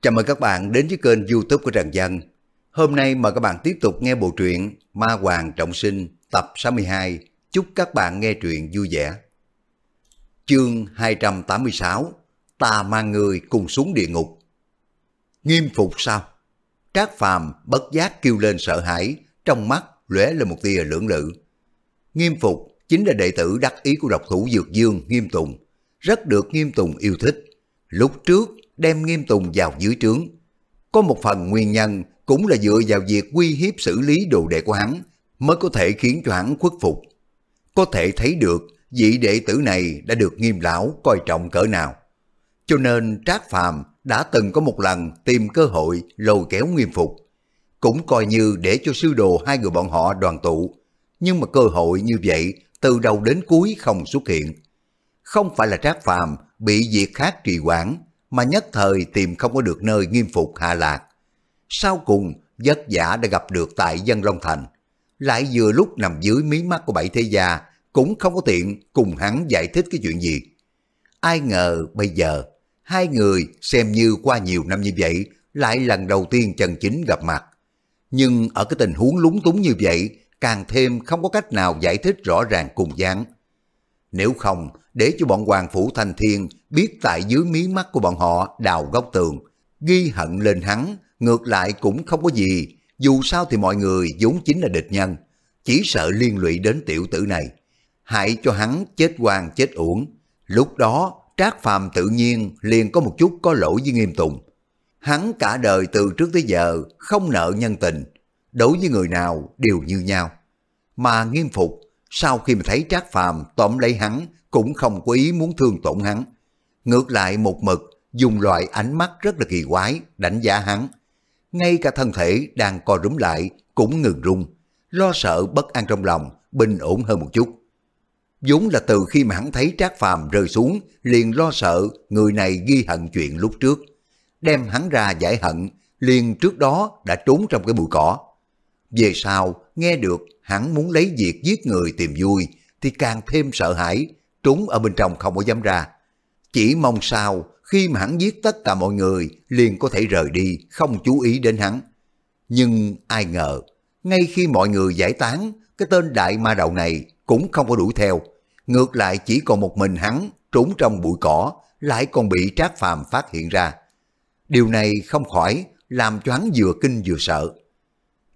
Chào mừng các bạn đến với kênh youtube của Trần Dân. Hôm nay mời các bạn tiếp tục nghe bộ truyện Ma Hoàng Trọng Sinh tập 62. Chúc các bạn nghe truyện vui vẻ. Chương 286 Ta mang người cùng xuống địa ngục. Nghiêm phục sao? Trác Phàm bất giác kêu lên sợ hãi, trong mắt lóe lên một tia lưỡng lự. Nghiêm phục chính là đệ tử đắc ý của độc thủ Dược Dương Nghiêm Tùng, rất được Nghiêm Tùng yêu thích. Lúc trước đem nghiêm tùng vào dưới trướng. Có một phần nguyên nhân cũng là dựa vào việc uy hiếp xử lý đồ đệ của hắn mới có thể khiến cho hắn khuất phục. Có thể thấy được vị đệ tử này đã được nghiêm lão coi trọng cỡ nào. Cho nên Trác Phàm đã từng có một lần tìm cơ hội lôi kéo nghiêm phục. Cũng coi như để cho sư đồ hai người bọn họ đoàn tụ. Nhưng mà cơ hội như vậy từ đầu đến cuối không xuất hiện. Không phải là Trác Phàm bị việc khác trì quản mà nhất thời tìm không có được nơi nghiêm phục hạ lạc. Sau cùng, vất giả đã gặp được tại dân Long Thành, lại vừa lúc nằm dưới mí mắt của bảy thế gia, cũng không có tiện cùng hắn giải thích cái chuyện gì. Ai ngờ bây giờ, hai người xem như qua nhiều năm như vậy, lại lần đầu tiên chân chính gặp mặt. Nhưng ở cái tình huống lúng túng như vậy, càng thêm không có cách nào giải thích rõ ràng cùng dáng. Nếu không, để cho bọn Hoàng Phủ Thành Thiên biết tại dưới mí mắt của bọn họ đào góc tường, ghi hận lên hắn, ngược lại cũng không có gì, dù sao thì mọi người vốn chính là địch nhân, chỉ sợ liên lụy đến tiểu tử này, hãy cho hắn chết hoàng chết uổng. Lúc đó, Trác Phàm tự nhiên liền có một chút có lỗi với Nghiêm Tùng. Hắn cả đời từ trước tới giờ không nợ nhân tình, đối với người nào đều như nhau. Mà Nghiêm Phục sau khi mà thấy Trác Phàm tóm lấy hắn cũng không có ý muốn thương tổn hắn. Ngược lại một mực dùng loại ánh mắt rất là kỳ quái đánh giá hắn. Ngay cả thân thể đang co rúm lại cũng ngừng rung, lo sợ bất an trong lòng, bình ổn hơn một chút. vốn là từ khi mà hắn thấy Trác Phàm rơi xuống, liền lo sợ người này ghi hận chuyện lúc trước. Đem hắn ra giải hận, liền trước đó đã trốn trong cái bụi cỏ. Về sau, nghe được hắn muốn lấy việc giết người tìm vui, thì càng thêm sợ hãi, trúng ở bên trong không có dám ra. Chỉ mong sao, khi mà hắn giết tất cả mọi người, liền có thể rời đi, không chú ý đến hắn. Nhưng ai ngờ, ngay khi mọi người giải tán, cái tên đại ma đầu này cũng không có đuổi theo. Ngược lại chỉ còn một mình hắn trốn trong bụi cỏ, lại còn bị Trác Phàm phát hiện ra. Điều này không khỏi làm cho hắn vừa kinh vừa sợ.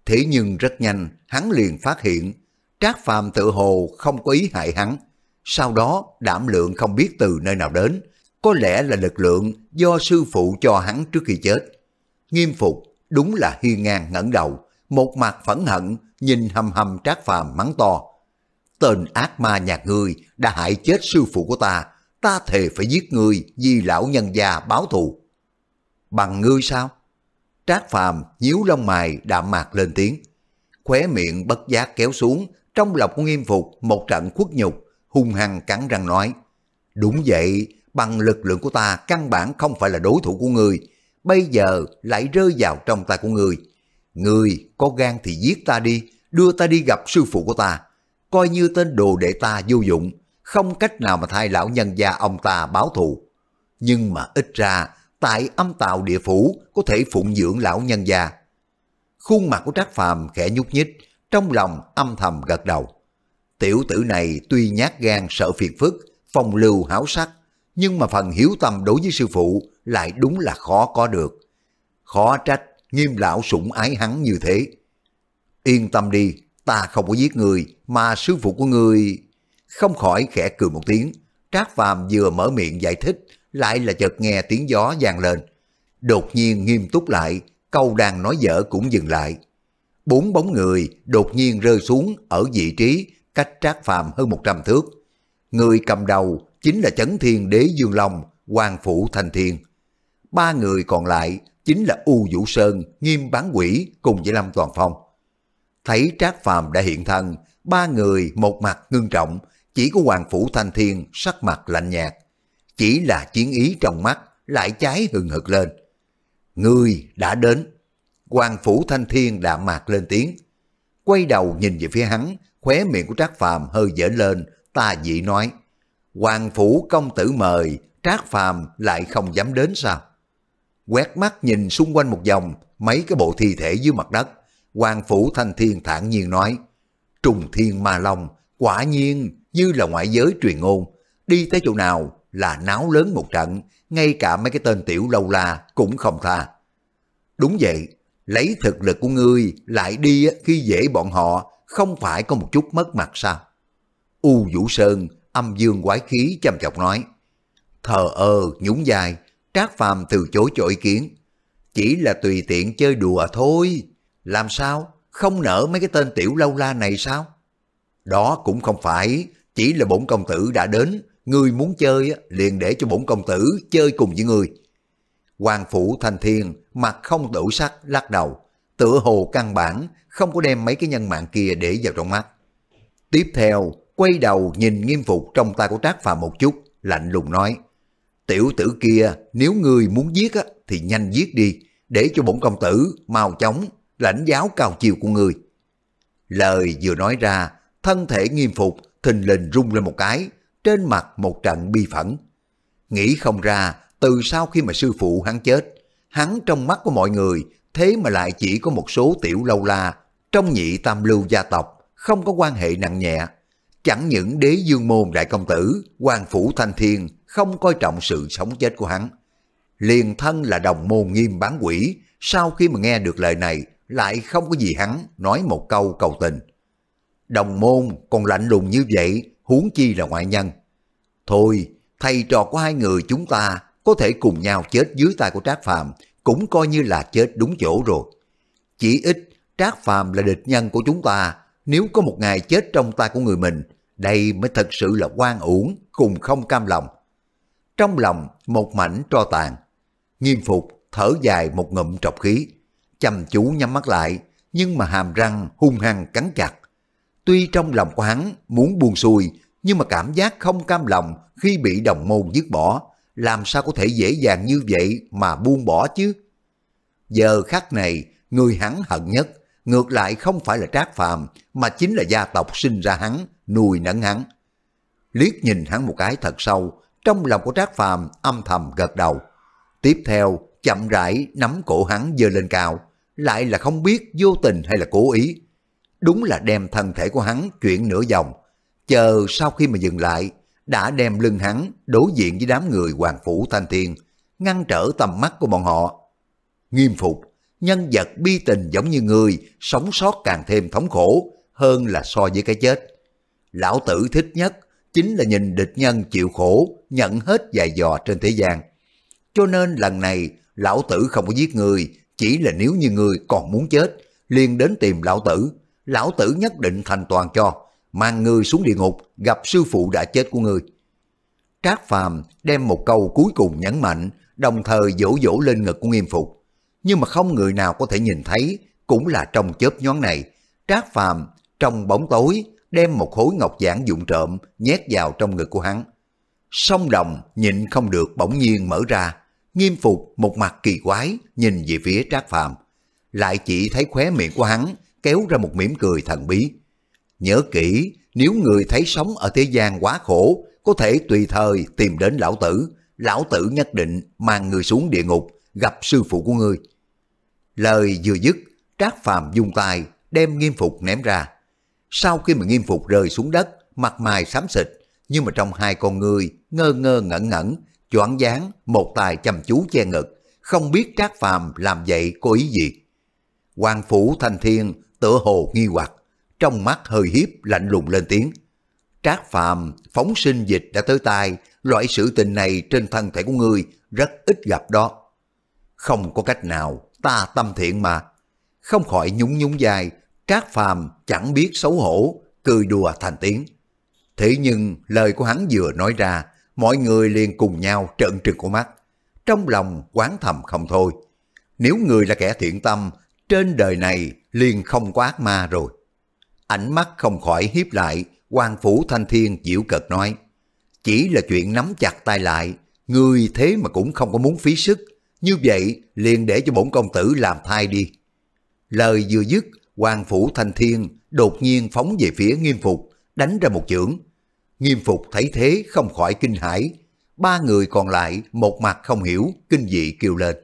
Thế nhưng rất nhanh, hắn liền phát hiện Trác Phàm tự hồ không có ý hại hắn. Sau đó, đảm lượng không biết từ nơi nào đến, có lẽ là lực lượng do sư phụ cho hắn trước khi chết. Nghiêm phục, đúng là hiên ngang ngẩng đầu, một mặt phẫn hận, nhìn hầm hầm Trác Phàm mắng to. Tên ác ma nhà ngươi đã hại chết sư phụ của ta, ta thề phải giết ngươi vì lão nhân già báo thù. Bằng ngươi sao? Trác Phàm nhíu lông mày đạm mạc lên tiếng. Khóe miệng bất giác kéo xuống, trong lòng nghiêm phục một trận khuất nhục, hung hăng cắn răng nói. Đúng vậy, bằng lực lượng của ta căn bản không phải là đối thủ của người, bây giờ lại rơi vào trong tay của người. Người có gan thì giết ta đi, đưa ta đi gặp sư phụ của ta, coi như tên đồ đệ ta vô dụng, không cách nào mà thay lão nhân gia ông ta báo thù. Nhưng mà ít ra tại âm tàu địa phủ có thể phụng dưỡng lão nhân già. Khuôn mặt của Trác Phàm khẽ nhúc nhích, trong lòng âm thầm gật đầu. Tiểu tử này tuy nhát gan sợ phiền phức, phòng lưu háo sắc, nhưng mà phần hiếu tâm đối với sư phụ lại đúng là khó có được. Khó trách nghiêm lão sủng ái hắn như thế. Yên tâm đi, ta không có giết người, mà sư phụ của người... Không khỏi khẽ cười một tiếng, Trác Phàm vừa mở miệng giải thích, lại là chợt nghe tiếng gió vang lên. Đột nhiên nghiêm túc lại, câu đang nói dở cũng dừng lại. Bốn bóng người đột nhiên rơi xuống ở vị trí cách trác phàm hơn 100 thước. Người cầm đầu chính là Chấn Thiên Đế Dương Long, Hoàng Phủ Thanh Thiên. Ba người còn lại chính là U Vũ Sơn, Nghiêm Bán Quỷ cùng với Lâm Toàn Phong. Thấy Trác Phàm đã hiện thân, ba người một mặt ngưng trọng, chỉ có Hoàng Phủ Thanh Thiên sắc mặt lạnh nhạt chỉ là chiến ý trong mắt, lại cháy hừng hực lên. người đã đến. quan phủ thanh thiên đạm mạc lên tiếng. Quay đầu nhìn về phía hắn, khóe miệng của Trác Phàm hơi dở lên, ta dị nói. quan phủ công tử mời, Trác Phàm lại không dám đến sao? Quét mắt nhìn xung quanh một vòng, mấy cái bộ thi thể dưới mặt đất. quan phủ thanh thiên thản nhiên nói, trùng thiên ma long, quả nhiên như là ngoại giới truyền ngôn, đi tới chỗ nào là náo lớn một trận, ngay cả mấy cái tên tiểu lâu la cũng không tha. Đúng vậy, lấy thực lực của ngươi lại đi khi dễ bọn họ không phải có một chút mất mặt sao? U Vũ Sơn âm dương quái khí chăm chọc nói. Thờ ơ, nhún dài, Trác Phàm từ chối cho ý kiến. Chỉ là tùy tiện chơi đùa thôi. Làm sao? Không nở mấy cái tên tiểu lâu la này sao? Đó cũng không phải, chỉ là bổn công tử đã đến Ngươi muốn chơi liền để cho bổn công tử chơi cùng với ngươi. Hoàng phủ thành thiên mặt không đủ sắc lắc đầu, tựa hồ căn bản không có đem mấy cái nhân mạng kia để vào trong mắt. Tiếp theo, quay đầu nhìn nghiêm phục trong tay của trác phàm một chút, lạnh lùng nói. Tiểu tử kia, nếu ngươi muốn giết thì nhanh giết đi, để cho bổn công tử mau chóng, lãnh giáo cao chiều của ngươi. Lời vừa nói ra, thân thể nghiêm phục, thình lình rung lên một cái, trên mặt một trận bi phẫn. Nghĩ không ra, từ sau khi mà sư phụ hắn chết, hắn trong mắt của mọi người thế mà lại chỉ có một số tiểu lâu la trong nhị tam lưu gia tộc, không có quan hệ nặng nhẹ. Chẳng những đế dương môn đại công tử, hoàng phủ thanh thiên không coi trọng sự sống chết của hắn. Liền thân là đồng môn nghiêm bán quỷ, sau khi mà nghe được lời này, lại không có gì hắn nói một câu cầu tình. Đồng môn còn lạnh lùng như vậy, huống chi là ngoại nhân. Thôi, thầy trò của hai người chúng ta có thể cùng nhau chết dưới tay của Trác Phàm cũng coi như là chết đúng chỗ rồi. Chỉ ít Trác Phàm là địch nhân của chúng ta, nếu có một ngày chết trong tay của người mình, đây mới thật sự là quan uổng cùng không cam lòng. Trong lòng một mảnh tro tàn, nghiêm phục thở dài một ngụm trọc khí, chăm chú nhắm mắt lại, nhưng mà hàm răng hung hăng cắn chặt. Tuy trong lòng của hắn muốn buồn xuôi, nhưng mà cảm giác không cam lòng khi bị đồng môn dứt bỏ, làm sao có thể dễ dàng như vậy mà buông bỏ chứ? Giờ khắc này, người hắn hận nhất, ngược lại không phải là trác phàm, mà chính là gia tộc sinh ra hắn, nuôi nấng hắn. Liếc nhìn hắn một cái thật sâu, trong lòng của trác phàm âm thầm gật đầu. Tiếp theo, chậm rãi nắm cổ hắn dơ lên cao, lại là không biết vô tình hay là cố ý, đúng là đem thân thể của hắn chuyển nửa vòng. Chờ sau khi mà dừng lại, đã đem lưng hắn đối diện với đám người Hoàng Phủ Thanh Thiên, ngăn trở tầm mắt của bọn họ. Nghiêm phục, nhân vật bi tình giống như người, sống sót càng thêm thống khổ hơn là so với cái chết. Lão tử thích nhất chính là nhìn địch nhân chịu khổ, nhận hết dài dò trên thế gian. Cho nên lần này, lão tử không có giết người, chỉ là nếu như người còn muốn chết, liền đến tìm lão tử, lão tử nhất định thành toàn cho, mang ngươi xuống địa ngục gặp sư phụ đã chết của ngươi. Trác Phàm đem một câu cuối cùng nhấn mạnh, đồng thời dỗ dỗ lên ngực của nghiêm phục. Nhưng mà không người nào có thể nhìn thấy, cũng là trong chớp nhón này, Trác Phàm trong bóng tối đem một khối ngọc giản dụng trộm nhét vào trong ngực của hắn. Song đồng nhịn không được bỗng nhiên mở ra, nghiêm phục một mặt kỳ quái nhìn về phía Trác Phàm, lại chỉ thấy khóe miệng của hắn kéo ra một mỉm cười thần bí. Nhớ kỹ, nếu người thấy sống ở thế gian quá khổ, có thể tùy thời tìm đến lão tử. Lão tử nhất định mang người xuống địa ngục, gặp sư phụ của ngươi. Lời vừa dứt, Trác Phàm dung tay đem nghiêm phục ném ra. Sau khi mà nghiêm phục rơi xuống đất, mặt mày xám xịt, nhưng mà trong hai con người ngơ ngơ ngẩn ngẩn, choáng dáng, một tài chăm chú che ngực, không biết Trác Phàm làm vậy có ý gì. Hoàng phủ Thanh Thiên tựa hồ nghi hoặc, trong mắt hơi hiếp lạnh lùng lên tiếng. Trác Phàm phóng sinh dịch đã tới tai, loại sự tình này trên thân thể của ngươi rất ít gặp đó. Không có cách nào, ta tâm thiện mà. Không khỏi nhúng nhúng dài, Trác Phàm chẳng biết xấu hổ, cười đùa thành tiếng. Thế nhưng lời của hắn vừa nói ra, mọi người liền cùng nhau trợn trừng của mắt. Trong lòng quán thầm không thôi. Nếu người là kẻ thiện tâm, trên đời này liền không có ác ma rồi. Ánh mắt không khỏi hiếp lại, quan phủ thanh thiên dịu cợt nói. Chỉ là chuyện nắm chặt tay lại, người thế mà cũng không có muốn phí sức, như vậy liền để cho bổn công tử làm thai đi. Lời vừa dứt, quan phủ thanh thiên đột nhiên phóng về phía nghiêm phục, đánh ra một chưởng. Nghiêm phục thấy thế không khỏi kinh hãi, ba người còn lại một mặt không hiểu, kinh dị kêu lên.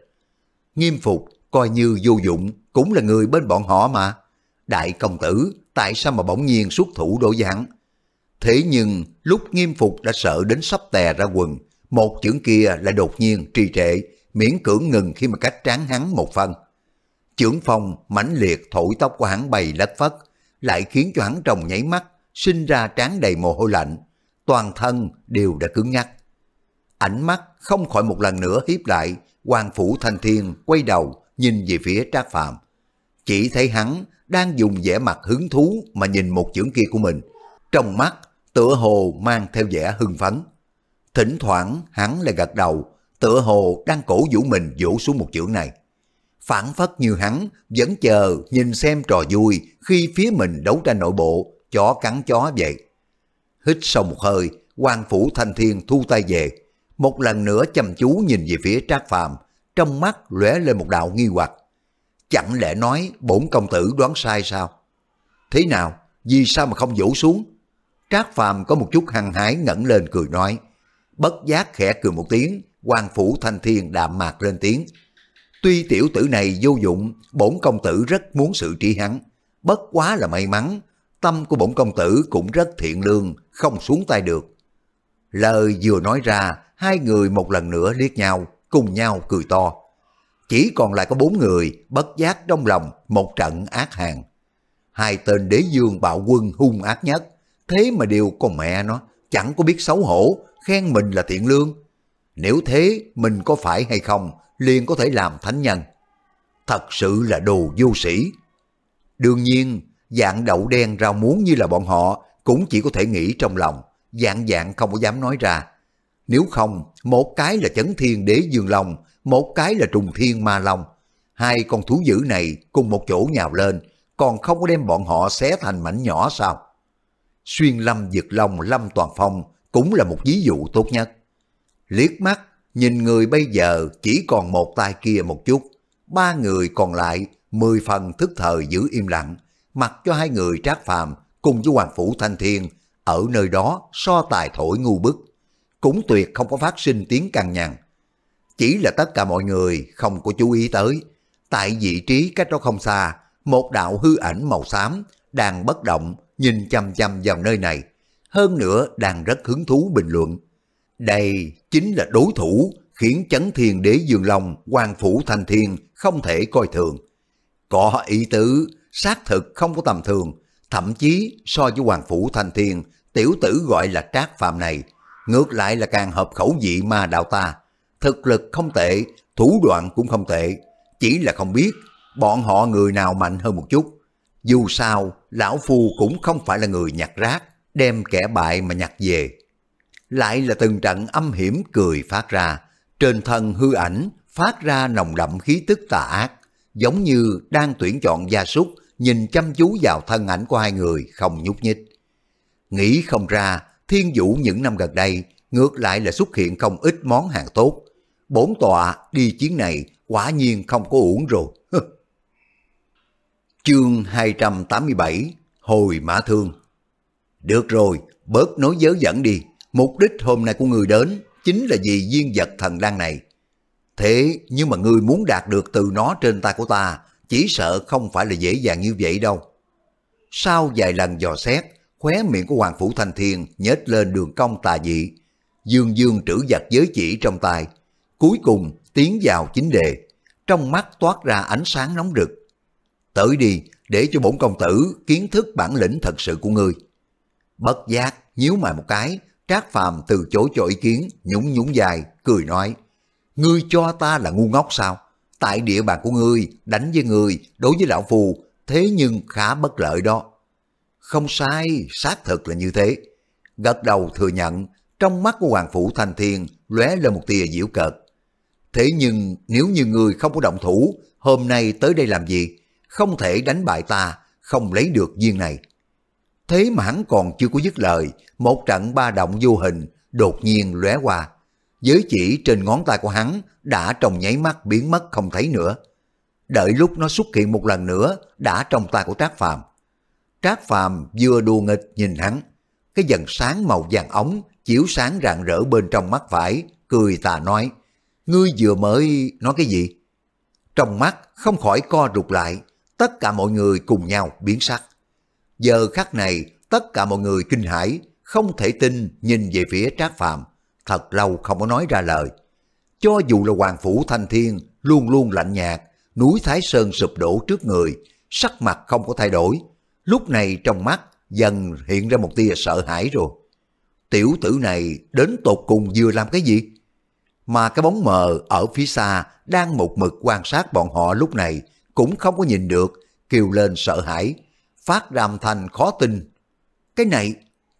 Nghiêm phục coi như vô dụng, cũng là người bên bọn họ mà. Đại công tử, tại sao mà bỗng nhiên xuất thủ đổi dạng? Thế nhưng, lúc nghiêm phục đã sợ đến sắp tè ra quần, một chưởng kia lại đột nhiên trì trệ, miễn cưỡng ngừng khi mà cách trán hắn một phân. Chưởng phong mãnh liệt thổi tóc của hắn bay lất phất, lại khiến cho hắn trồng nháy mắt, sinh ra trán đầy mồ hôi lạnh, toàn thân đều đã cứng ngắc. Ánh mắt không khỏi một lần nữa hiếp lại, quan phủ thanh thiên quay đầu nhìn về phía trác phạm chỉ thấy hắn đang dùng vẻ mặt hứng thú mà nhìn một chưởng kia của mình. Trong mắt, tựa hồ mang theo vẻ hưng phấn. Thỉnh thoảng hắn lại gật đầu, tựa hồ đang cổ vũ mình vỗ xuống một chưởng này. Phản phất như hắn vẫn chờ nhìn xem trò vui khi phía mình đấu tranh nội bộ, chó cắn chó vậy. Hít sâu một hơi, quan phủ thanh thiên thu tay về. Một lần nữa chăm chú nhìn về phía trác phàm, trong mắt lóe lên một đạo nghi hoặc. Chẳng lẽ nói bổn công tử đoán sai sao? Thế nào? Vì sao mà không vỗ xuống? Trác Phàm có một chút hăng hái ngẩng lên cười nói. Bất giác khẽ cười một tiếng, quan phủ thanh thiên đạm mạc lên tiếng. Tuy tiểu tử này vô dụng, bổn công tử rất muốn sự trí hắn. Bất quá là may mắn, tâm của bổn công tử cũng rất thiện lương, không xuống tay được. Lời vừa nói ra, hai người một lần nữa liếc nhau, cùng nhau cười to chỉ còn lại có bốn người, bất giác trong lòng một trận ác hàng. Hai tên đế dương bạo quân hung ác nhất, thế mà đều con mẹ nó, chẳng có biết xấu hổ, khen mình là thiện lương. Nếu thế, mình có phải hay không, liền có thể làm thánh nhân. Thật sự là đồ vô sĩ. Đương nhiên, dạng đậu đen rau muống như là bọn họ cũng chỉ có thể nghĩ trong lòng, dạng dạng không có dám nói ra. Nếu không, một cái là chấn thiên đế dương lòng, một cái là trùng thiên ma long. Hai con thú dữ này cùng một chỗ nhào lên, còn không có đem bọn họ xé thành mảnh nhỏ sao? Xuyên lâm giật long lâm toàn phong cũng là một ví dụ tốt nhất. Liếc mắt, nhìn người bây giờ chỉ còn một tay kia một chút, ba người còn lại mười phần thức thời giữ im lặng, mặc cho hai người trác phàm cùng với Hoàng Phủ Thanh Thiên ở nơi đó so tài thổi ngu bức. Cũng tuyệt không có phát sinh tiếng cằn nhằn. Chỉ là tất cả mọi người không có chú ý tới. Tại vị trí cách đó không xa, một đạo hư ảnh màu xám đang bất động nhìn chăm chăm vào nơi này. Hơn nữa đang rất hứng thú bình luận. Đây chính là đối thủ khiến chấn thiên đế dương long quan phủ thành thiên không thể coi thường. Có ý tứ, xác thực không có tầm thường, thậm chí so với hoàng phủ thành thiên, tiểu tử gọi là trác phạm này, ngược lại là càng hợp khẩu vị ma đạo ta thực lực không tệ, thủ đoạn cũng không tệ, chỉ là không biết bọn họ người nào mạnh hơn một chút. Dù sao, lão phu cũng không phải là người nhặt rác, đem kẻ bại mà nhặt về. Lại là từng trận âm hiểm cười phát ra, trên thân hư ảnh phát ra nồng đậm khí tức tà ác, giống như đang tuyển chọn gia súc, nhìn chăm chú vào thân ảnh của hai người không nhúc nhích. Nghĩ không ra, thiên vũ những năm gần đây, ngược lại là xuất hiện không ít món hàng tốt, bốn tọa đi chiến này quả nhiên không có uổng rồi. Chương 287 Hồi Mã Thương Được rồi, bớt nói dớ dẫn đi. Mục đích hôm nay của người đến chính là vì viên vật thần đan này. Thế nhưng mà người muốn đạt được từ nó trên tay của ta chỉ sợ không phải là dễ dàng như vậy đâu. Sau vài lần dò xét, khóe miệng của Hoàng Phủ Thanh Thiên nhếch lên đường cong tà dị. Dương Dương trữ vật giới chỉ trong tay cuối cùng tiến vào chính đề, trong mắt toát ra ánh sáng nóng rực. Tới đi, để cho bổn công tử kiến thức bản lĩnh thật sự của ngươi. Bất giác, nhíu mày một cái, Trác Phàm từ chỗ cho ý kiến, nhún nhún dài, cười nói. Ngươi cho ta là ngu ngốc sao? Tại địa bàn của ngươi, đánh với ngươi, đối với lão phù, thế nhưng khá bất lợi đó. Không sai, xác thực là như thế. Gật đầu thừa nhận, trong mắt của Hoàng Phủ thành Thiên lóe lên một tia diễu cợt. Thế nhưng nếu như người không có động thủ, hôm nay tới đây làm gì? Không thể đánh bại ta, không lấy được viên này. Thế mà hắn còn chưa có dứt lời, một trận ba động vô hình đột nhiên lóe qua. Giới chỉ trên ngón tay của hắn đã trong nháy mắt biến mất không thấy nữa. Đợi lúc nó xuất hiện một lần nữa đã trong tay của Trác Phàm. Trác Phàm vừa đùa nghịch nhìn hắn, cái dần sáng màu vàng ống chiếu sáng rạng rỡ bên trong mắt vải cười tà nói ngươi vừa mới nói cái gì? Trong mắt không khỏi co rụt lại, tất cả mọi người cùng nhau biến sắc. Giờ khắc này, tất cả mọi người kinh hãi, không thể tin nhìn về phía Trác Phạm. thật lâu không có nói ra lời. Cho dù là Hoàng Phủ Thanh Thiên luôn luôn lạnh nhạt, núi Thái Sơn sụp đổ trước người, sắc mặt không có thay đổi, lúc này trong mắt dần hiện ra một tia sợ hãi rồi. Tiểu tử này đến tột cùng vừa làm cái gì? mà cái bóng mờ ở phía xa đang một mực quan sát bọn họ lúc này cũng không có nhìn được, kêu lên sợ hãi, phát ra âm thanh khó tin. Cái này,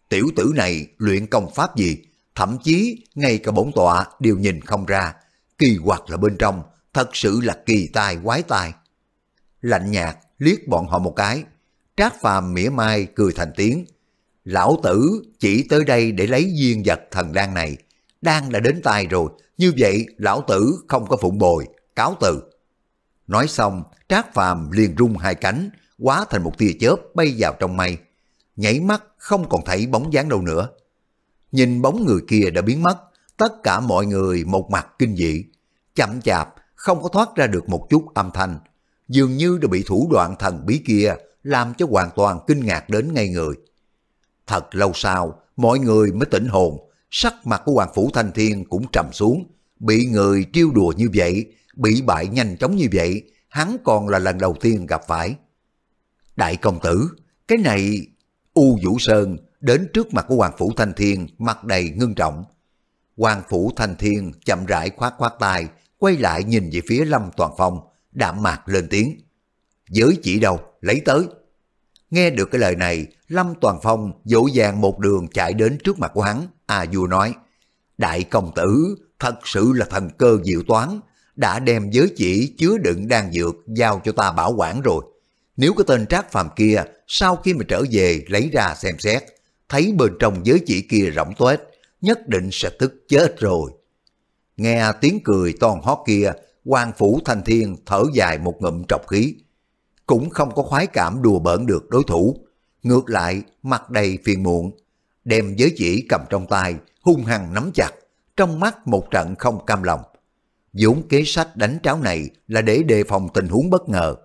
tiểu tử này luyện công pháp gì, thậm chí ngay cả bổn tọa đều nhìn không ra, kỳ quặc là bên trong, thật sự là kỳ tai quái tai Lạnh nhạt liếc bọn họ một cái, trác phàm mỉa mai cười thành tiếng. Lão tử chỉ tới đây để lấy duyên vật thần đan này, đan đã đến tay rồi, như vậy lão tử không có phụng bồi, cáo từ. Nói xong, Trác Phàm liền rung hai cánh, quá thành một tia chớp bay vào trong mây. Nhảy mắt không còn thấy bóng dáng đâu nữa. Nhìn bóng người kia đã biến mất, tất cả mọi người một mặt kinh dị, chậm chạp, không có thoát ra được một chút âm thanh. Dường như đã bị thủ đoạn thần bí kia làm cho hoàn toàn kinh ngạc đến ngay người. Thật lâu sau, mọi người mới tỉnh hồn, sắc mặt của Hoàng Phủ Thanh Thiên cũng trầm xuống, bị người trêu đùa như vậy, bị bại nhanh chóng như vậy, hắn còn là lần đầu tiên gặp phải. Đại công tử, cái này... U Vũ Sơn đến trước mặt của Hoàng Phủ Thanh Thiên mặt đầy ngưng trọng. Hoàng Phủ Thanh Thiên chậm rãi khoát khoát tay, quay lại nhìn về phía Lâm Toàn Phong, đạm mạc lên tiếng. Giới chỉ đâu, lấy tới. Nghe được cái lời này, Lâm Toàn Phong dỗ dàng một đường chạy đến trước mặt của hắn. A du nói, Đại công tử, thật sự là thần cơ diệu toán, đã đem giới chỉ chứa đựng đan dược giao cho ta bảo quản rồi. Nếu cái tên trác phàm kia sau khi mà trở về lấy ra xem xét, thấy bên trong giới chỉ kia rỗng tuếch, nhất định sẽ tức chết rồi. Nghe tiếng cười toàn hót kia, quan phủ thanh thiên thở dài một ngụm trọc khí cũng không có khoái cảm đùa bỡn được đối thủ. Ngược lại, mặt đầy phiền muộn, đem giới chỉ cầm trong tay, hung hăng nắm chặt, trong mắt một trận không cam lòng. Dũng kế sách đánh tráo này là để đề phòng tình huống bất ngờ.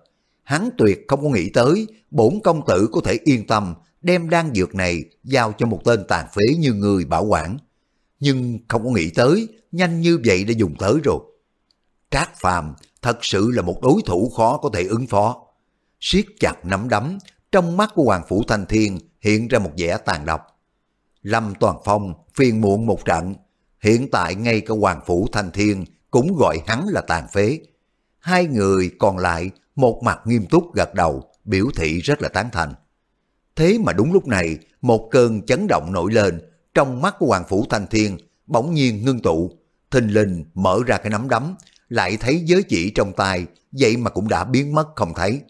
Hắn tuyệt không có nghĩ tới, bổn công tử có thể yên tâm đem đan dược này giao cho một tên tàn phế như người bảo quản. Nhưng không có nghĩ tới, nhanh như vậy đã dùng tới rồi. Trác Phàm thật sự là một đối thủ khó có thể ứng phó siết chặt nắm đấm, trong mắt của Hoàng Phủ Thanh Thiên hiện ra một vẻ tàn độc. Lâm Toàn Phong phiền muộn một trận, hiện tại ngay cả Hoàng Phủ Thanh Thiên cũng gọi hắn là tàn phế. Hai người còn lại một mặt nghiêm túc gật đầu, biểu thị rất là tán thành. Thế mà đúng lúc này, một cơn chấn động nổi lên, trong mắt của Hoàng Phủ Thanh Thiên bỗng nhiên ngưng tụ, thình lình mở ra cái nắm đấm, lại thấy giới chỉ trong tay, vậy mà cũng đã biến mất không thấy.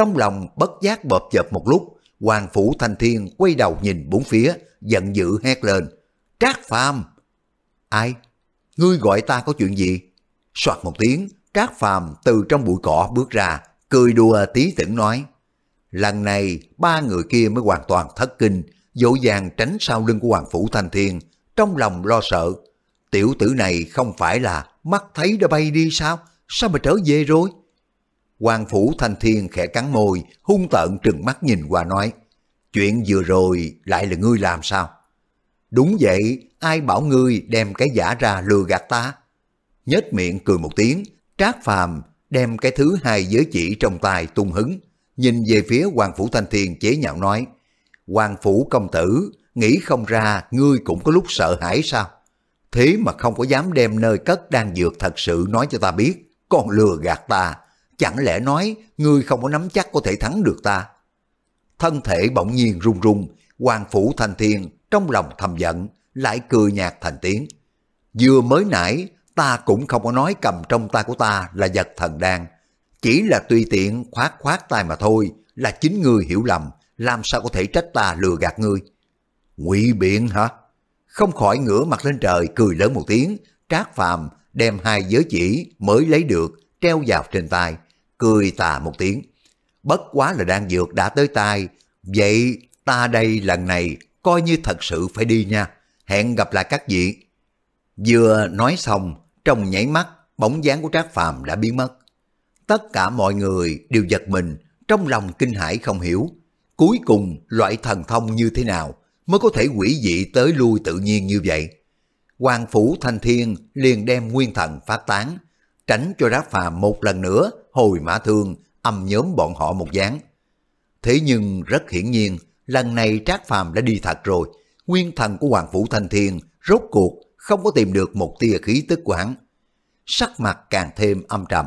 Trong lòng bất giác bợp chợp một lúc, Hoàng Phủ Thanh Thiên quay đầu nhìn bốn phía, giận dữ hét lên. Trác Phàm Ai? Ngươi gọi ta có chuyện gì? Soạt một tiếng, Trác Phàm từ trong bụi cỏ bước ra, cười đùa tí tưởng nói. Lần này, ba người kia mới hoàn toàn thất kinh, dỗ dàng tránh sau lưng của Hoàng Phủ Thanh Thiên, trong lòng lo sợ. Tiểu tử này không phải là mắt thấy đã bay đi sao? Sao mà trở về rồi? Hoàng Phủ Thanh Thiên khẽ cắn môi, hung tợn trừng mắt nhìn qua nói, chuyện vừa rồi lại là ngươi làm sao? Đúng vậy, ai bảo ngươi đem cái giả ra lừa gạt ta? Nhếch miệng cười một tiếng, trác phàm đem cái thứ hai giới chỉ trong tay tung hứng, nhìn về phía Hoàng Phủ Thanh Thiên chế nhạo nói, Hoàng Phủ công tử, nghĩ không ra ngươi cũng có lúc sợ hãi sao? Thế mà không có dám đem nơi cất đang dược thật sự nói cho ta biết, còn lừa gạt ta, chẳng lẽ nói ngươi không có nắm chắc có thể thắng được ta? Thân thể bỗng nhiên run run, Hoàng Phủ Thành Thiên trong lòng thầm giận, lại cười nhạt thành tiếng. Vừa mới nãy, ta cũng không có nói cầm trong tay của ta là vật thần đan, chỉ là tùy tiện khoát khoát tay mà thôi, là chính ngươi hiểu lầm, làm sao có thể trách ta lừa gạt ngươi? Ngụy biện hả? Không khỏi ngửa mặt lên trời cười lớn một tiếng, Trác Phàm đem hai giới chỉ mới lấy được treo vào trên tay, cười tà một tiếng. Bất quá là đang dược đã tới tai, vậy ta đây lần này coi như thật sự phải đi nha, hẹn gặp lại các vị. Vừa nói xong, trong nhảy mắt, bóng dáng của Trác Phàm đã biến mất. Tất cả mọi người đều giật mình, trong lòng kinh hãi không hiểu, cuối cùng loại thần thông như thế nào mới có thể quỷ dị tới lui tự nhiên như vậy. Hoàng Phủ Thanh Thiên liền đem nguyên thần phát tán, tránh cho Rác Phàm một lần nữa hồi mã thương, âm nhóm bọn họ một dáng. Thế nhưng rất hiển nhiên, lần này Trác Phàm đã đi thật rồi, nguyên thần của Hoàng Phủ Thanh Thiên rốt cuộc không có tìm được một tia khí tức quán Sắc mặt càng thêm âm trầm,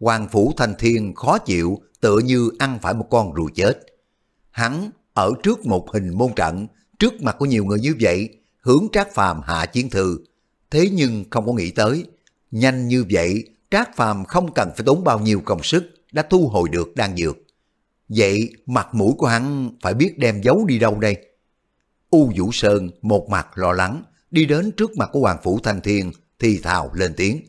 Hoàng Phủ Thanh Thiên khó chịu tựa như ăn phải một con rùa chết. Hắn ở trước một hình môn trận, trước mặt của nhiều người như vậy, hướng Trác Phàm hạ chiến thư, thế nhưng không có nghĩ tới, nhanh như vậy Trác Phàm không cần phải tốn bao nhiêu công sức đã thu hồi được đan dược. Vậy mặt mũi của hắn phải biết đem giấu đi đâu đây? U Vũ Sơn một mặt lo lắng, đi đến trước mặt của Hoàng Phủ Thanh Thiên, thì thào lên tiếng.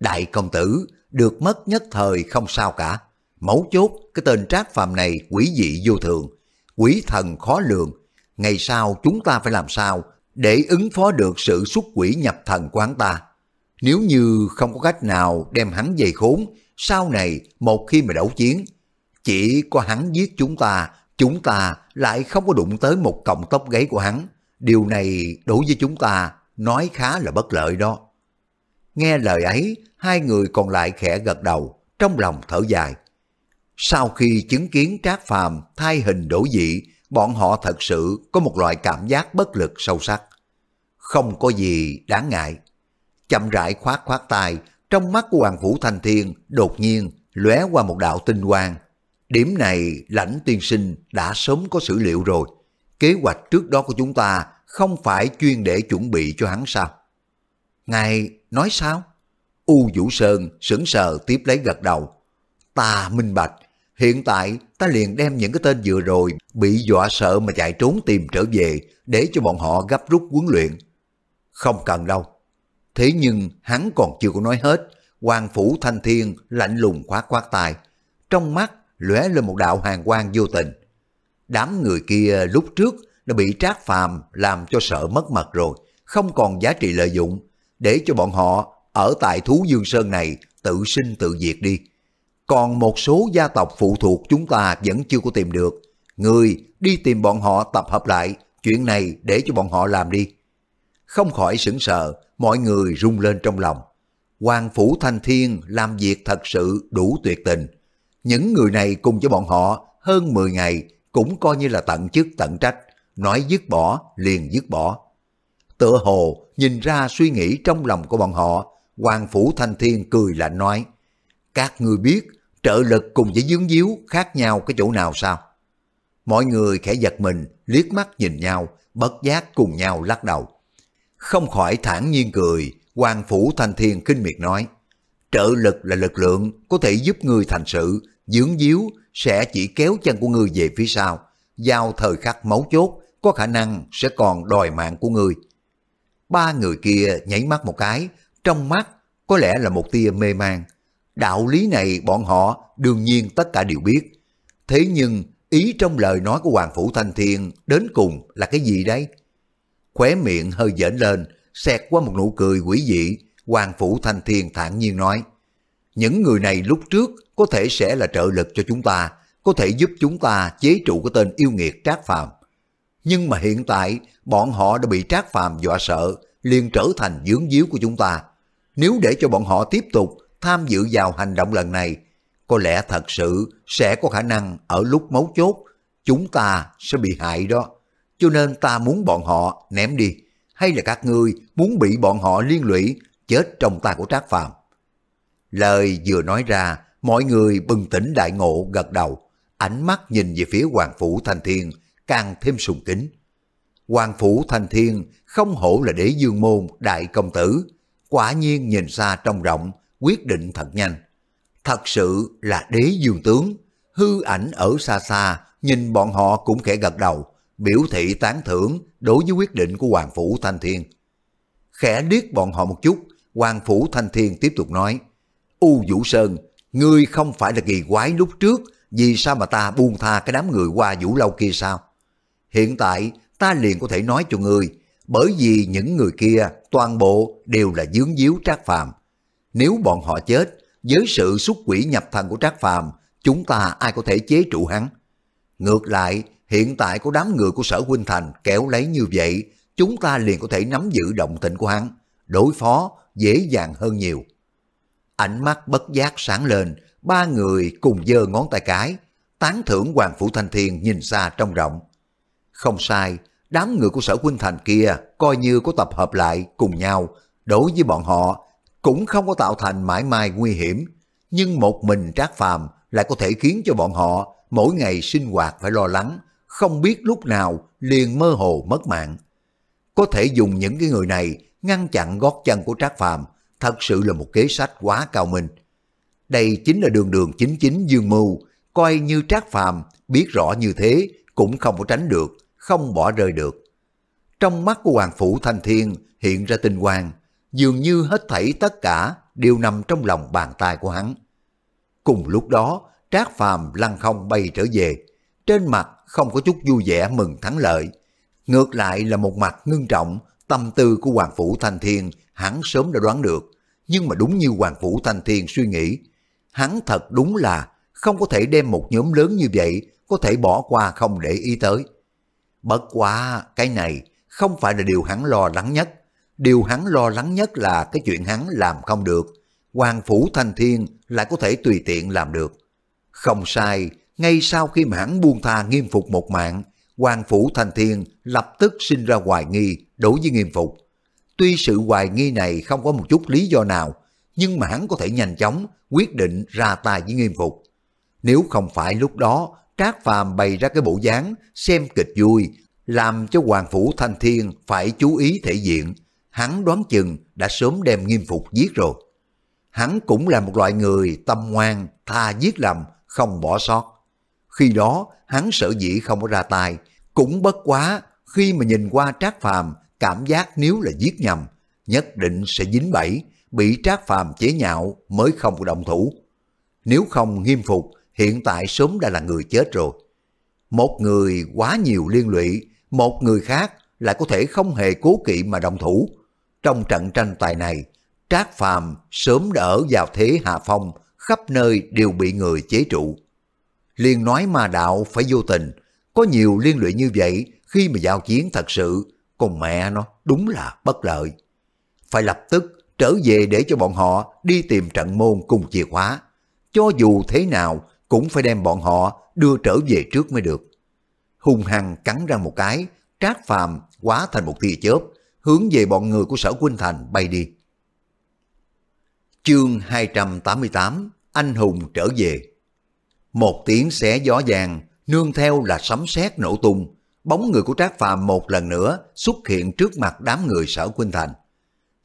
Đại công tử, được mất nhất thời không sao cả. Mấu chốt, cái tên trác phàm này quỷ dị vô thường, quỷ thần khó lường. Ngày sau chúng ta phải làm sao để ứng phó được sự xuất quỷ nhập thần quán ta. Nếu như không có cách nào đem hắn dày khốn, sau này một khi mà đấu chiến, chỉ có hắn giết chúng ta, chúng ta lại không có đụng tới một cọng tóc gáy của hắn. Điều này đối với chúng ta nói khá là bất lợi đó. Nghe lời ấy, hai người còn lại khẽ gật đầu, trong lòng thở dài. Sau khi chứng kiến Trác Phàm thay hình đổi dị, bọn họ thật sự có một loại cảm giác bất lực sâu sắc. Không có gì đáng ngại chậm rãi khoát khoát tay, trong mắt của Hoàng vũ Thanh Thiên đột nhiên lóe qua một đạo tinh quang. Điểm này lãnh tiên sinh đã sớm có sử liệu rồi. Kế hoạch trước đó của chúng ta không phải chuyên để chuẩn bị cho hắn sao? Ngài nói sao? U Vũ Sơn sững sờ tiếp lấy gật đầu. Ta minh bạch, hiện tại ta liền đem những cái tên vừa rồi bị dọa sợ mà chạy trốn tìm trở về để cho bọn họ gấp rút huấn luyện. Không cần đâu, Thế nhưng hắn còn chưa có nói hết, Hoàng Phủ Thanh Thiên lạnh lùng khoát khoát tài. Trong mắt lóe lên một đạo hàng quang vô tình. Đám người kia lúc trước đã bị trác phàm làm cho sợ mất mặt rồi, không còn giá trị lợi dụng, để cho bọn họ ở tại Thú Dương Sơn này tự sinh tự diệt đi. Còn một số gia tộc phụ thuộc chúng ta vẫn chưa có tìm được. Người đi tìm bọn họ tập hợp lại, chuyện này để cho bọn họ làm đi. Không khỏi sững sờ, mọi người rung lên trong lòng. Hoàng Phủ Thanh Thiên làm việc thật sự đủ tuyệt tình. Những người này cùng với bọn họ hơn 10 ngày cũng coi như là tận chức tận trách, nói dứt bỏ liền dứt bỏ. Tựa hồ nhìn ra suy nghĩ trong lòng của bọn họ, Hoàng Phủ Thanh Thiên cười lạnh nói, các người biết trợ lực cùng với dướng díu khác nhau cái chỗ nào sao? Mọi người khẽ giật mình, liếc mắt nhìn nhau, bất giác cùng nhau lắc đầu không khỏi thản nhiên cười, quan phủ thanh thiên kinh miệt nói, trợ lực là lực lượng có thể giúp người thành sự, dưỡng díu sẽ chỉ kéo chân của người về phía sau, giao thời khắc máu chốt, có khả năng sẽ còn đòi mạng của người. Ba người kia nhảy mắt một cái, trong mắt có lẽ là một tia mê man. Đạo lý này bọn họ đương nhiên tất cả đều biết. Thế nhưng ý trong lời nói của Hoàng Phủ Thanh Thiên đến cùng là cái gì đấy? khóe miệng hơi dễn lên, xẹt qua một nụ cười quỷ dị, Hoàng Phủ Thanh Thiên thản nhiên nói, những người này lúc trước có thể sẽ là trợ lực cho chúng ta, có thể giúp chúng ta chế trụ cái tên yêu nghiệt Trác Phàm. Nhưng mà hiện tại, bọn họ đã bị Trác Phàm dọa sợ, liền trở thành dướng díu của chúng ta. Nếu để cho bọn họ tiếp tục tham dự vào hành động lần này, có lẽ thật sự sẽ có khả năng ở lúc mấu chốt, chúng ta sẽ bị hại đó cho nên ta muốn bọn họ ném đi, hay là các ngươi muốn bị bọn họ liên lụy, chết trong tay của Trác Phàm. Lời vừa nói ra, mọi người bừng tỉnh đại ngộ gật đầu, ánh mắt nhìn về phía Hoàng Phủ Thanh Thiên, càng thêm sùng kính. Hoàng Phủ Thanh Thiên không hổ là đế dương môn đại công tử, quả nhiên nhìn xa trong rộng, quyết định thật nhanh. Thật sự là đế dương tướng, hư ảnh ở xa xa, nhìn bọn họ cũng khẽ gật đầu, biểu thị tán thưởng đối với quyết định của Hoàng Phủ Thanh Thiên. Khẽ điếc bọn họ một chút, Hoàng Phủ Thanh Thiên tiếp tục nói, U Vũ Sơn, ngươi không phải là kỳ quái lúc trước, vì sao mà ta buông tha cái đám người qua Vũ Lâu kia sao? Hiện tại, ta liền có thể nói cho ngươi, bởi vì những người kia toàn bộ đều là dướng díu trác phàm. Nếu bọn họ chết, với sự xuất quỷ nhập thần của trác phàm, chúng ta ai có thể chế trụ hắn? Ngược lại, hiện tại có đám người của sở huynh thành kéo lấy như vậy, chúng ta liền có thể nắm giữ động tĩnh của hắn, đối phó dễ dàng hơn nhiều. Ánh mắt bất giác sáng lên, ba người cùng giơ ngón tay cái, tán thưởng Hoàng Phủ Thanh Thiên nhìn xa trong rộng. Không sai, đám người của sở huynh thành kia coi như có tập hợp lại cùng nhau, đối với bọn họ cũng không có tạo thành mãi mai nguy hiểm, nhưng một mình trác phàm lại có thể khiến cho bọn họ mỗi ngày sinh hoạt phải lo lắng, không biết lúc nào liền mơ hồ mất mạng. Có thể dùng những cái người này ngăn chặn gót chân của Trác Phàm thật sự là một kế sách quá cao minh. Đây chính là đường đường chính chính dương mưu, coi như Trác Phàm biết rõ như thế cũng không có tránh được, không bỏ rơi được. Trong mắt của Hoàng Phủ Thanh Thiên hiện ra tinh quang, dường như hết thảy tất cả đều nằm trong lòng bàn tay của hắn. Cùng lúc đó, Trác Phàm lăn không bay trở về, trên mặt không có chút vui vẻ mừng thắng lợi. Ngược lại là một mặt ngưng trọng, tâm tư của Hoàng Phủ Thanh Thiên hắn sớm đã đoán được. Nhưng mà đúng như Hoàng Phủ Thanh Thiên suy nghĩ, hắn thật đúng là không có thể đem một nhóm lớn như vậy có thể bỏ qua không để ý tới. Bất quá cái này không phải là điều hắn lo lắng nhất. Điều hắn lo lắng nhất là cái chuyện hắn làm không được. Hoàng Phủ Thanh Thiên lại có thể tùy tiện làm được. Không sai, ngay sau khi mãn buông tha nghiêm phục một mạng, hoàng phủ thành thiên lập tức sinh ra hoài nghi đối với nghiêm phục. Tuy sự hoài nghi này không có một chút lý do nào, nhưng mãn có thể nhanh chóng quyết định ra tay với nghiêm phục. Nếu không phải lúc đó Trác Phàm bày ra cái bộ dáng xem kịch vui, làm cho Hoàng Phủ Thanh Thiên phải chú ý thể diện, hắn đoán chừng đã sớm đem nghiêm phục giết rồi. Hắn cũng là một loại người tâm ngoan, tha giết lầm, không bỏ sót. Khi đó hắn sợ dĩ không có ra tay, cũng bất quá khi mà nhìn qua Trác Phàm cảm giác nếu là giết nhầm, nhất định sẽ dính bẫy, bị Trác Phàm chế nhạo mới không có động thủ. Nếu không nghiêm phục, hiện tại sớm đã là người chết rồi. Một người quá nhiều liên lụy, một người khác lại có thể không hề cố kỵ mà động thủ. Trong trận tranh tài này, Trác Phàm sớm đã ở vào thế hạ phong, khắp nơi đều bị người chế trụ liền nói ma đạo phải vô tình, có nhiều liên lụy như vậy khi mà giao chiến thật sự, còn mẹ nó đúng là bất lợi. Phải lập tức trở về để cho bọn họ đi tìm trận môn cùng chìa khóa. Cho dù thế nào cũng phải đem bọn họ đưa trở về trước mới được. hùng hăng cắn ra một cái, trát phàm quá thành một tia chớp, hướng về bọn người của sở Quynh Thành bay đi. Chương 288 Anh hùng trở về một tiếng xé gió vàng, nương theo là sấm sét nổ tung, bóng người của Trác Phàm một lần nữa xuất hiện trước mặt đám người sở Quynh Thành.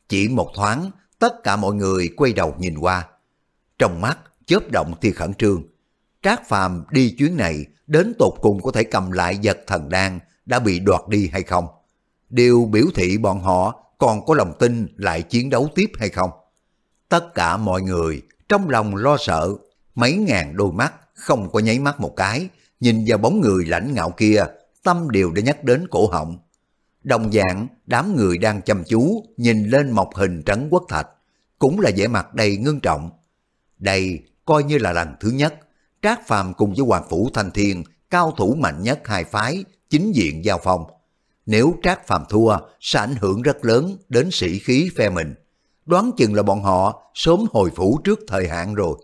Chỉ một thoáng, tất cả mọi người quay đầu nhìn qua. Trong mắt, chớp động thì khẩn trương. Trác Phàm đi chuyến này, đến tột cùng có thể cầm lại vật thần đan đã bị đoạt đi hay không? Điều biểu thị bọn họ còn có lòng tin lại chiến đấu tiếp hay không? Tất cả mọi người trong lòng lo sợ, mấy ngàn đôi mắt không có nháy mắt một cái, nhìn vào bóng người lãnh ngạo kia, tâm đều đã nhắc đến cổ họng. Đồng dạng, đám người đang chăm chú, nhìn lên mọc hình trắng quốc thạch, cũng là vẻ mặt đầy ngưng trọng. Đây coi như là lần thứ nhất, Trác Phàm cùng với Hoàng Phủ Thanh Thiên, cao thủ mạnh nhất hai phái, chính diện giao phong. Nếu Trác Phàm thua, sẽ ảnh hưởng rất lớn đến sĩ khí phe mình. Đoán chừng là bọn họ sớm hồi phủ trước thời hạn rồi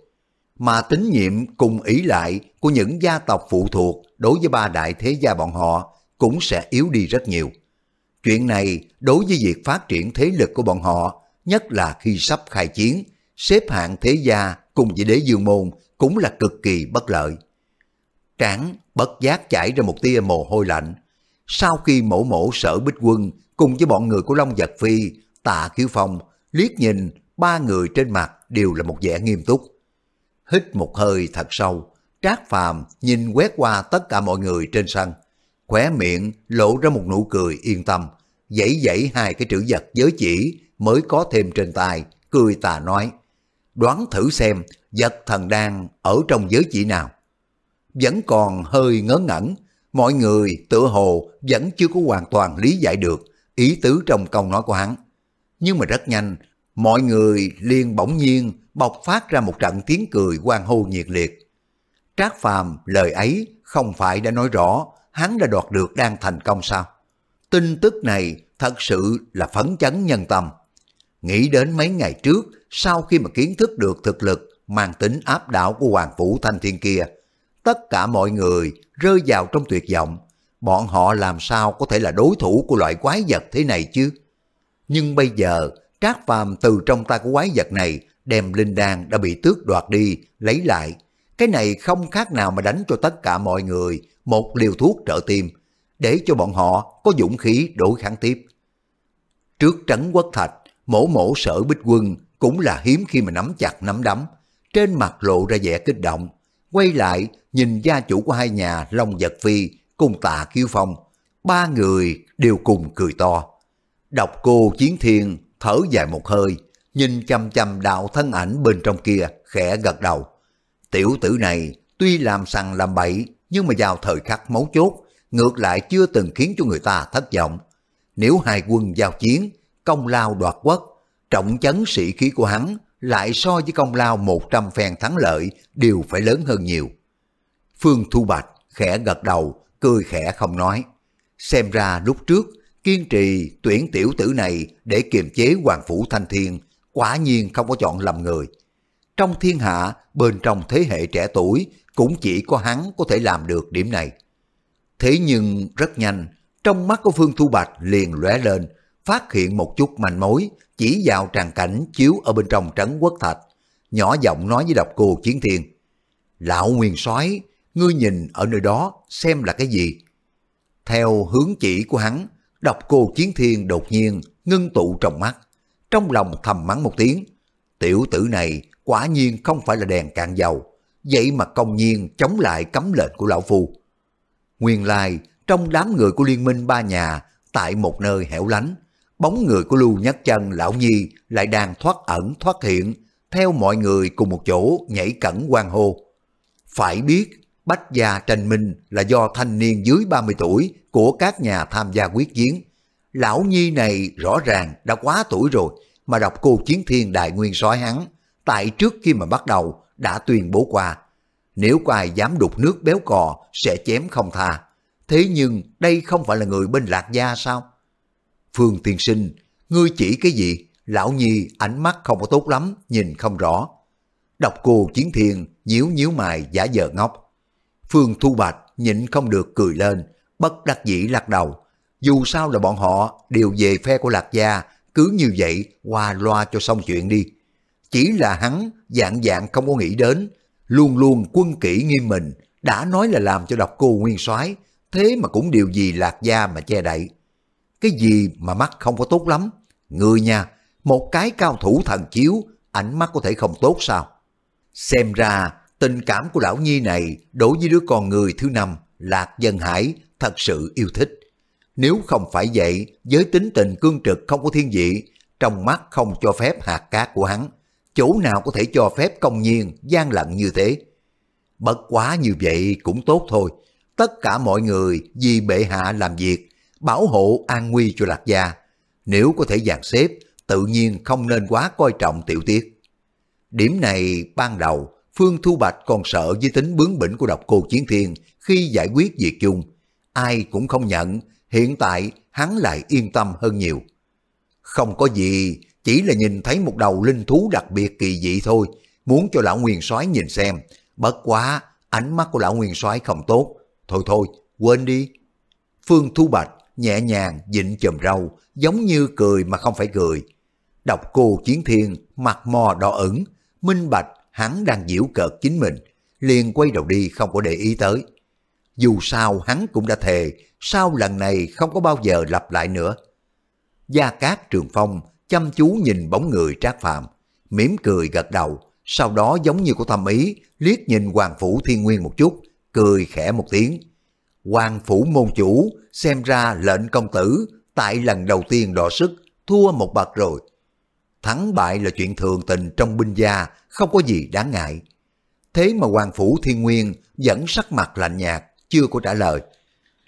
mà tín nhiệm cùng ý lại của những gia tộc phụ thuộc đối với ba đại thế gia bọn họ cũng sẽ yếu đi rất nhiều. Chuyện này đối với việc phát triển thế lực của bọn họ, nhất là khi sắp khai chiến, xếp hạng thế gia cùng với đế dương môn cũng là cực kỳ bất lợi. Tráng bất giác chảy ra một tia mồ hôi lạnh. Sau khi mổ mổ sở bích quân cùng với bọn người của Long Giật Phi, Tạ Kiếu Phong liếc nhìn ba người trên mặt đều là một vẻ nghiêm túc hít một hơi thật sâu, Trác Phàm nhìn quét qua tất cả mọi người trên sân, khóe miệng lộ ra một nụ cười yên tâm, dãy dãy hai cái chữ vật giới chỉ mới có thêm trên tay, cười tà nói, đoán thử xem vật thần đang ở trong giới chỉ nào. Vẫn còn hơi ngớ ngẩn, mọi người tựa hồ vẫn chưa có hoàn toàn lý giải được ý tứ trong câu nói của hắn. Nhưng mà rất nhanh, mọi người liền bỗng nhiên bộc phát ra một trận tiếng cười quan hô nhiệt liệt. Trác Phàm lời ấy không phải đã nói rõ hắn đã đoạt được đang thành công sao? Tin tức này thật sự là phấn chấn nhân tâm. Nghĩ đến mấy ngày trước, sau khi mà kiến thức được thực lực mang tính áp đảo của Hoàng Phủ Thanh Thiên kia, tất cả mọi người rơi vào trong tuyệt vọng. Bọn họ làm sao có thể là đối thủ của loại quái vật thế này chứ? Nhưng bây giờ, Trác Phàm từ trong tay của quái vật này đem linh đan đã bị tước đoạt đi, lấy lại. Cái này không khác nào mà đánh cho tất cả mọi người một liều thuốc trợ tim, để cho bọn họ có dũng khí đối kháng tiếp. Trước trấn quốc thạch, mổ mổ sở bích quân cũng là hiếm khi mà nắm chặt nắm đấm, trên mặt lộ ra vẻ kích động. Quay lại, nhìn gia chủ của hai nhà Long vật Phi cùng tạ Kiêu Phong, ba người đều cùng cười to. Độc cô Chiến Thiên thở dài một hơi, nhìn chằm chằm đạo thân ảnh bên trong kia, khẽ gật đầu. Tiểu tử này tuy làm sằng làm bậy, nhưng mà vào thời khắc mấu chốt, ngược lại chưa từng khiến cho người ta thất vọng. Nếu hai quân giao chiến, công lao đoạt quốc, trọng chấn sĩ khí của hắn lại so với công lao một trăm phen thắng lợi đều phải lớn hơn nhiều. Phương Thu Bạch khẽ gật đầu, cười khẽ không nói. Xem ra lúc trước, kiên trì tuyển tiểu tử này để kiềm chế Hoàng Phủ Thanh Thiên quả nhiên không có chọn lầm người. Trong thiên hạ, bên trong thế hệ trẻ tuổi, cũng chỉ có hắn có thể làm được điểm này. Thế nhưng rất nhanh, trong mắt của Phương Thu Bạch liền lóe lên, phát hiện một chút manh mối, chỉ vào tràn cảnh chiếu ở bên trong trấn quốc thạch, nhỏ giọng nói với độc cô Chiến Thiên. Lão Nguyên soái ngươi nhìn ở nơi đó xem là cái gì? Theo hướng chỉ của hắn, độc cô Chiến Thiên đột nhiên ngưng tụ trong mắt, trong lòng thầm mắng một tiếng. Tiểu tử này quả nhiên không phải là đèn cạn dầu, vậy mà công nhiên chống lại cấm lệnh của lão phu. Nguyên lai, trong đám người của liên minh ba nhà, tại một nơi hẻo lánh, bóng người của Lưu Nhất Chân lão nhi lại đang thoát ẩn thoát hiện, theo mọi người cùng một chỗ nhảy cẩn quan hô. Phải biết, Bách gia tranh minh là do thanh niên dưới 30 tuổi của các nhà tham gia quyết chiến, Lão Nhi này rõ ràng đã quá tuổi rồi mà đọc cô Chiến Thiên Đại Nguyên soái hắn. Tại trước khi mà bắt đầu đã tuyên bố qua. Nếu có ai dám đục nước béo cò sẽ chém không tha. Thế nhưng đây không phải là người bên Lạc Gia sao? Phương Tiên Sinh, ngươi chỉ cái gì? Lão Nhi ánh mắt không có tốt lắm, nhìn không rõ. Đọc cô Chiến Thiên nhíu nhíu mày giả vờ ngốc. Phương Thu Bạch nhịn không được cười lên, bất đắc dĩ lắc đầu, dù sao là bọn họ đều về phe của Lạc Gia, cứ như vậy qua loa cho xong chuyện đi. Chỉ là hắn dạng dạng không có nghĩ đến, luôn luôn quân kỹ nghiêm mình, đã nói là làm cho độc cô nguyên soái thế mà cũng điều gì Lạc Gia mà che đậy. Cái gì mà mắt không có tốt lắm, người nha, một cái cao thủ thần chiếu, ánh mắt có thể không tốt sao? Xem ra tình cảm của lão nhi này đối với đứa con người thứ năm Lạc Dân Hải thật sự yêu thích. Nếu không phải vậy, với tính tình cương trực không có thiên vị, trong mắt không cho phép hạt cát của hắn, chỗ nào có thể cho phép công nhiên gian lận như thế. Bất quá như vậy cũng tốt thôi, tất cả mọi người vì bệ hạ làm việc, bảo hộ an nguy cho lạc gia. Nếu có thể dàn xếp, tự nhiên không nên quá coi trọng tiểu tiết. Điểm này ban đầu, Phương Thu Bạch còn sợ với tính bướng bỉnh của độc cô Chiến Thiên khi giải quyết việc chung. Ai cũng không nhận, Hiện tại hắn lại yên tâm hơn nhiều. Không có gì, chỉ là nhìn thấy một đầu linh thú đặc biệt kỳ dị thôi, muốn cho lão nguyên soái nhìn xem. Bất quá, ánh mắt của lão nguyên soái không tốt. Thôi thôi, quên đi. Phương Thu Bạch nhẹ nhàng dịnh chùm râu, giống như cười mà không phải cười. Đọc cô chiến thiên, mặt mò đỏ ửng, minh bạch hắn đang giễu cợt chính mình, liền quay đầu đi không có để ý tới. Dù sao hắn cũng đã thề sau lần này không có bao giờ lặp lại nữa. Gia Cát Trường Phong chăm chú nhìn bóng người Trác Phàm, mỉm cười gật đầu, sau đó giống như có tâm ý, liếc nhìn Hoàng Phủ Thiên Nguyên một chút, cười khẽ một tiếng. Hoàng Phủ Môn Chủ xem ra lệnh công tử tại lần đầu tiên đọ sức, thua một bậc rồi. Thắng bại là chuyện thường tình trong binh gia, không có gì đáng ngại. Thế mà Hoàng Phủ Thiên Nguyên vẫn sắc mặt lạnh nhạt, chưa có trả lời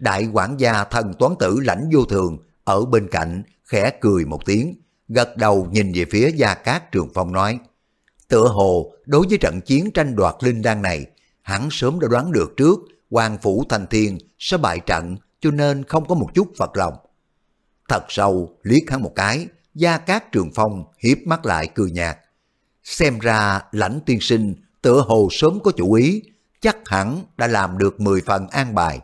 đại quản gia thần toán tử lãnh vô thường ở bên cạnh khẽ cười một tiếng, gật đầu nhìn về phía Gia Cát Trường Phong nói. Tựa hồ, đối với trận chiến tranh đoạt linh đan này, hắn sớm đã đoán được trước Hoàng Phủ Thành Thiên sẽ bại trận cho nên không có một chút phật lòng. Thật sâu, liếc hắn một cái, Gia Cát Trường Phong hiếp mắt lại cười nhạt. Xem ra lãnh tiên sinh tựa hồ sớm có chủ ý, chắc hẳn đã làm được 10 phần an bài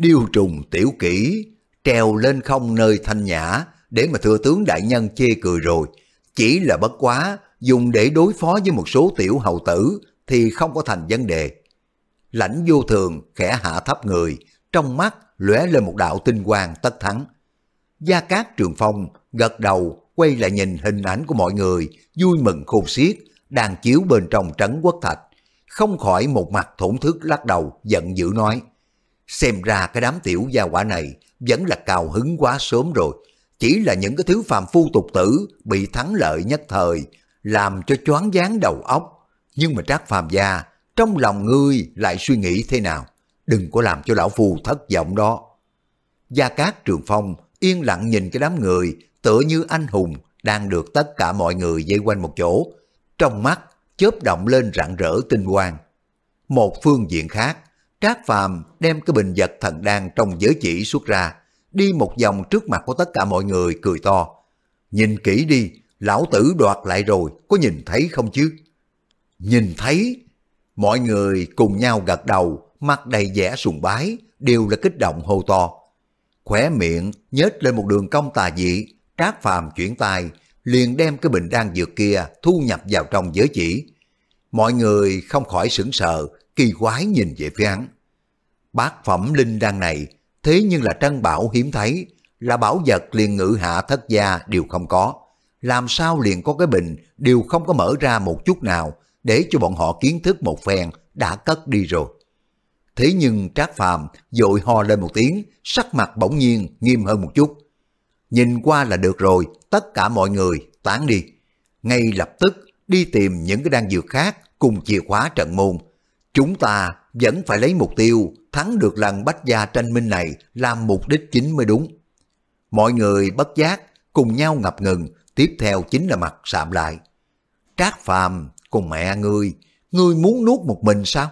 điêu trùng tiểu kỹ, treo lên không nơi thanh nhã để mà thừa tướng đại nhân chê cười rồi. Chỉ là bất quá, dùng để đối phó với một số tiểu hầu tử thì không có thành vấn đề. Lãnh vô thường khẽ hạ thấp người, trong mắt lóe lên một đạo tinh quang tất thắng. Gia Cát Trường Phong gật đầu quay lại nhìn hình ảnh của mọi người vui mừng khôn xiết đang chiếu bên trong trấn quốc thạch. Không khỏi một mặt thổn thức lắc đầu giận dữ nói Xem ra cái đám tiểu gia quả này vẫn là cào hứng quá sớm rồi. Chỉ là những cái thứ phàm phu tục tử bị thắng lợi nhất thời, làm cho choáng váng đầu óc. Nhưng mà Trác Phàm gia, trong lòng ngươi lại suy nghĩ thế nào? Đừng có làm cho lão phu thất vọng đó. Gia Cát Trường Phong yên lặng nhìn cái đám người tựa như anh hùng đang được tất cả mọi người dây quanh một chỗ. Trong mắt chớp động lên rạng rỡ tinh quang. Một phương diện khác, Trác Phàm đem cái bình vật thần đan trong giới chỉ xuất ra, đi một vòng trước mặt của tất cả mọi người cười to. Nhìn kỹ đi, lão tử đoạt lại rồi, có nhìn thấy không chứ? Nhìn thấy, mọi người cùng nhau gật đầu, mặt đầy vẻ sùng bái, đều là kích động hô to. Khóe miệng nhếch lên một đường cong tà dị, Trác Phàm chuyển tay, liền đem cái bình đan dược kia thu nhập vào trong giới chỉ. Mọi người không khỏi sững sờ, kỳ quái nhìn về phía hắn. Bát phẩm linh đan này, thế nhưng là trân bảo hiếm thấy, là bảo vật liền ngự hạ thất gia đều không có. Làm sao liền có cái bình đều không có mở ra một chút nào để cho bọn họ kiến thức một phen đã cất đi rồi. Thế nhưng Trác Phàm dội ho lên một tiếng, sắc mặt bỗng nhiên nghiêm hơn một chút. Nhìn qua là được rồi, tất cả mọi người tán đi. Ngay lập tức đi tìm những cái đan dược khác cùng chìa khóa trận môn Chúng ta vẫn phải lấy mục tiêu thắng được lần bách gia tranh minh này làm mục đích chính mới đúng. Mọi người bất giác cùng nhau ngập ngừng, tiếp theo chính là mặt sạm lại. Trác phàm cùng mẹ ngươi, ngươi muốn nuốt một mình sao?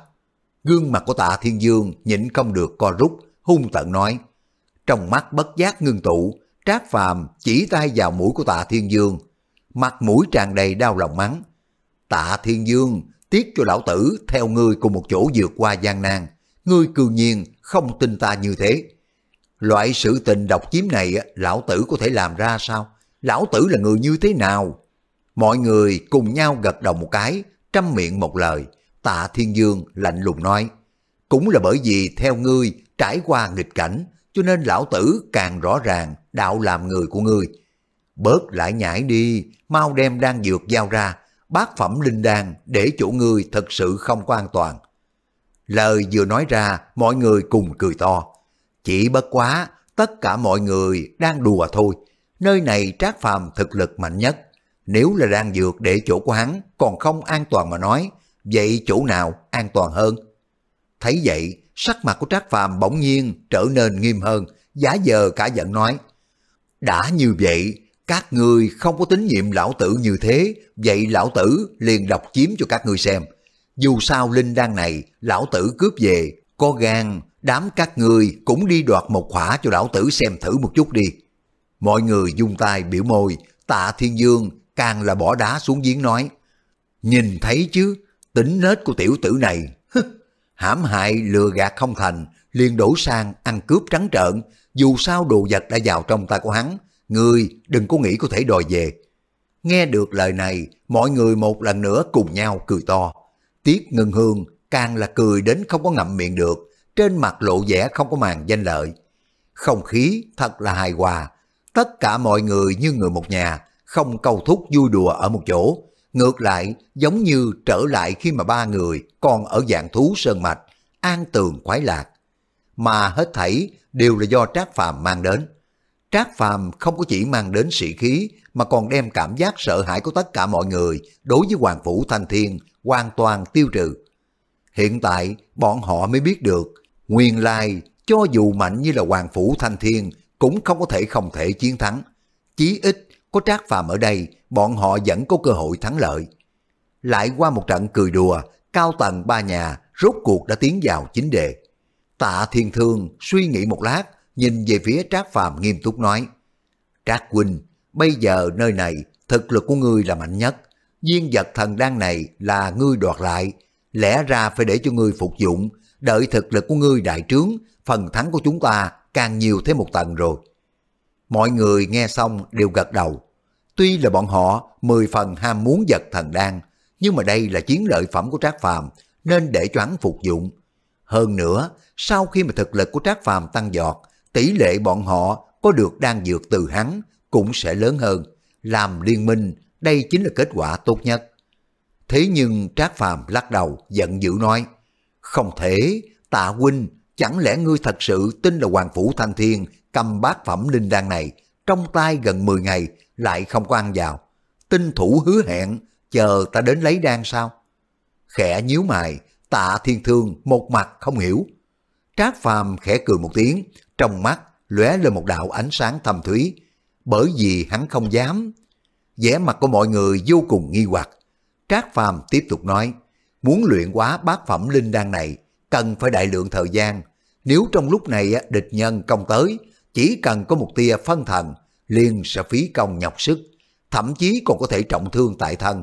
Gương mặt của tạ thiên dương nhịn không được co rút, hung tận nói. Trong mắt bất giác ngưng tụ, trác phàm chỉ tay vào mũi của tạ thiên dương. Mặt mũi tràn đầy đau lòng mắng. Tạ thiên dương tiếc cho lão tử theo ngươi cùng một chỗ vượt qua gian nan, ngươi cư nhiên không tin ta như thế. Loại sự tình độc chiếm này lão tử có thể làm ra sao? Lão tử là người như thế nào? Mọi người cùng nhau gật đầu một cái, trăm miệng một lời. Tạ Thiên Dương lạnh lùng nói, cũng là bởi vì theo ngươi trải qua nghịch cảnh, cho nên lão tử càng rõ ràng đạo làm người của ngươi. Bớt lại nhảy đi, mau đem đang dược giao ra, bát phẩm linh đan để chỗ người thật sự không có an toàn. Lời vừa nói ra, mọi người cùng cười to. Chỉ bất quá, tất cả mọi người đang đùa thôi. Nơi này trác phàm thực lực mạnh nhất. Nếu là đang dược để chỗ của hắn còn không an toàn mà nói, vậy chỗ nào an toàn hơn? Thấy vậy, sắc mặt của trác phàm bỗng nhiên trở nên nghiêm hơn, giá giờ cả giận nói. Đã như vậy, các người không có tín nhiệm lão tử như thế, vậy lão tử liền đọc chiếm cho các ngươi xem. Dù sao linh đan này, lão tử cướp về, có gan, đám các ngươi cũng đi đoạt một khỏa cho lão tử xem thử một chút đi. Mọi người dung tay biểu môi, tạ thiên dương càng là bỏ đá xuống giếng nói. Nhìn thấy chứ, tính nết của tiểu tử này, hãm hại lừa gạt không thành, liền đổ sang ăn cướp trắng trợn, dù sao đồ vật đã vào trong tay của hắn, Ngươi đừng có nghĩ có thể đòi về. Nghe được lời này, mọi người một lần nữa cùng nhau cười to. Tiết ngừng hương càng là cười đến không có ngậm miệng được, trên mặt lộ vẻ không có màn danh lợi. Không khí thật là hài hòa, tất cả mọi người như người một nhà, không câu thúc vui đùa ở một chỗ. Ngược lại, giống như trở lại khi mà ba người còn ở dạng thú sơn mạch, an tường khoái lạc. Mà hết thảy đều là do Trác Phàm mang đến. Trác Phàm không có chỉ mang đến sĩ khí mà còn đem cảm giác sợ hãi của tất cả mọi người đối với Hoàng Phủ Thanh Thiên hoàn toàn tiêu trừ. Hiện tại bọn họ mới biết được nguyên lai cho dù mạnh như là Hoàng Phủ Thanh Thiên cũng không có thể không thể chiến thắng. Chí ít có Trác Phàm ở đây bọn họ vẫn có cơ hội thắng lợi. Lại qua một trận cười đùa, cao tầng ba nhà rốt cuộc đã tiến vào chính đề. Tạ Thiên Thương suy nghĩ một lát nhìn về phía Trác Phàm nghiêm túc nói. Trác Huynh, bây giờ nơi này thực lực của ngươi là mạnh nhất. Viên vật thần đan này là ngươi đoạt lại. Lẽ ra phải để cho ngươi phục dụng, đợi thực lực của ngươi đại trướng, phần thắng của chúng ta càng nhiều thêm một tầng rồi. Mọi người nghe xong đều gật đầu. Tuy là bọn họ mười phần ham muốn vật thần đan, nhưng mà đây là chiến lợi phẩm của Trác Phàm nên để cho phục dụng. Hơn nữa, sau khi mà thực lực của Trác Phàm tăng giọt, tỷ lệ bọn họ có được đang dược từ hắn cũng sẽ lớn hơn. Làm liên minh, đây chính là kết quả tốt nhất. Thế nhưng Trác Phàm lắc đầu, giận dữ nói, không thể, tạ huynh, chẳng lẽ ngươi thật sự tin là Hoàng Phủ Thanh Thiên cầm bát phẩm linh đan này, trong tay gần 10 ngày lại không có ăn vào. Tinh thủ hứa hẹn, chờ ta đến lấy đan sao? Khẽ nhíu mày, tạ thiên thương một mặt không hiểu. Trác phàm khẽ cười một tiếng, trong mắt lóe lên một đạo ánh sáng thâm thúy, bởi vì hắn không dám. vẻ mặt của mọi người vô cùng nghi hoặc. Trác Phàm tiếp tục nói, muốn luyện quá bát phẩm linh đan này, cần phải đại lượng thời gian. Nếu trong lúc này địch nhân công tới, chỉ cần có một tia phân thần, liền sẽ phí công nhọc sức, thậm chí còn có thể trọng thương tại thân.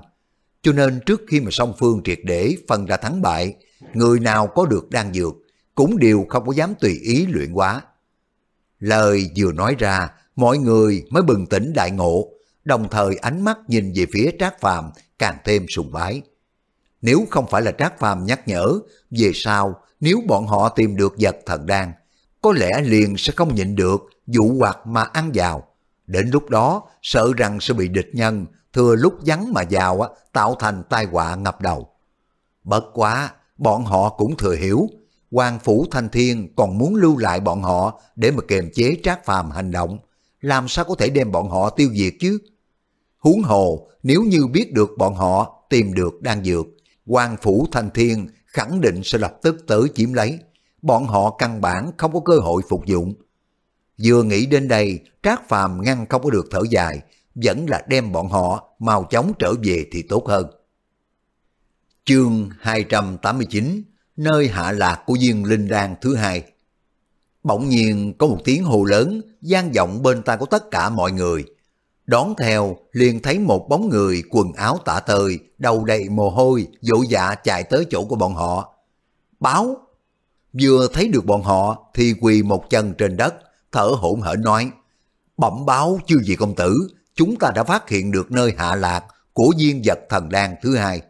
Cho nên trước khi mà song phương triệt để phân ra thắng bại, người nào có được đan dược cũng đều không có dám tùy ý luyện quá. Lời vừa nói ra, mọi người mới bừng tỉnh đại ngộ, đồng thời ánh mắt nhìn về phía Trác Phàm càng thêm sùng bái. Nếu không phải là Trác Phàm nhắc nhở, về sau nếu bọn họ tìm được vật thần đan, có lẽ liền sẽ không nhịn được vụ hoặc mà ăn vào. Đến lúc đó, sợ rằng sẽ bị địch nhân thừa lúc vắng mà vào tạo thành tai họa ngập đầu. Bất quá, bọn họ cũng thừa hiểu, quan phủ thanh thiên còn muốn lưu lại bọn họ để mà kiềm chế trác phàm hành động. Làm sao có thể đem bọn họ tiêu diệt chứ? Huống hồ, nếu như biết được bọn họ tìm được đan dược, quan phủ thanh thiên khẳng định sẽ lập tức tới chiếm lấy. Bọn họ căn bản không có cơ hội phục dụng. Vừa nghĩ đến đây, Trác Phàm ngăn không có được thở dài, vẫn là đem bọn họ mau chóng trở về thì tốt hơn. Chương 289 nơi hạ lạc của viên linh đan thứ hai. Bỗng nhiên có một tiếng hồ lớn gian vọng bên tai của tất cả mọi người. Đón theo liền thấy một bóng người quần áo tả tơi, đầu đầy mồ hôi, vội dạ chạy tới chỗ của bọn họ. Báo! Vừa thấy được bọn họ thì quỳ một chân trên đất, thở hổn hển nói. Bẩm báo chư vị công tử, chúng ta đã phát hiện được nơi hạ lạc của viên vật thần đan thứ hai.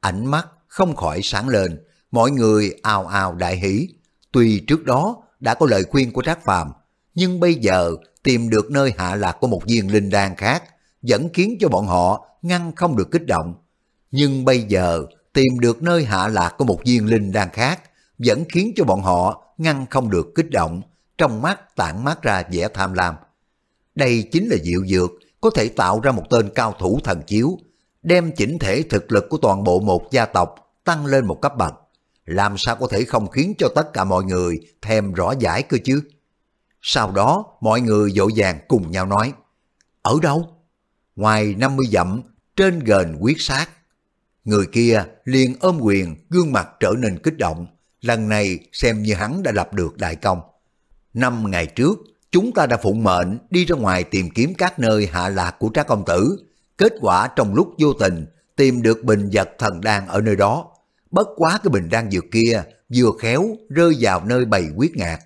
Ánh mắt không khỏi sáng lên, mọi người ào ào đại hỷ. Tuy trước đó đã có lời khuyên của Trác Phàm, nhưng bây giờ tìm được nơi hạ lạc của một viên linh đan khác, vẫn khiến cho bọn họ ngăn không được kích động. Nhưng bây giờ tìm được nơi hạ lạc của một viên linh đan khác, vẫn khiến cho bọn họ ngăn không được kích động, trong mắt tản mát ra vẻ tham lam. Đây chính là diệu dược có thể tạo ra một tên cao thủ thần chiếu, đem chỉnh thể thực lực của toàn bộ một gia tộc tăng lên một cấp bậc làm sao có thể không khiến cho tất cả mọi người thèm rõ giải cơ chứ? Sau đó, mọi người dội vàng cùng nhau nói, ở đâu? Ngoài 50 dặm, trên gần quyết sát. Người kia liền ôm quyền, gương mặt trở nên kích động, lần này xem như hắn đã lập được đại công. Năm ngày trước, chúng ta đã phụng mệnh đi ra ngoài tìm kiếm các nơi hạ lạc của trác công tử. Kết quả trong lúc vô tình tìm được bình vật thần đan ở nơi đó, Bất quá cái bình đan dược kia vừa khéo rơi vào nơi bầy quyết ngạc.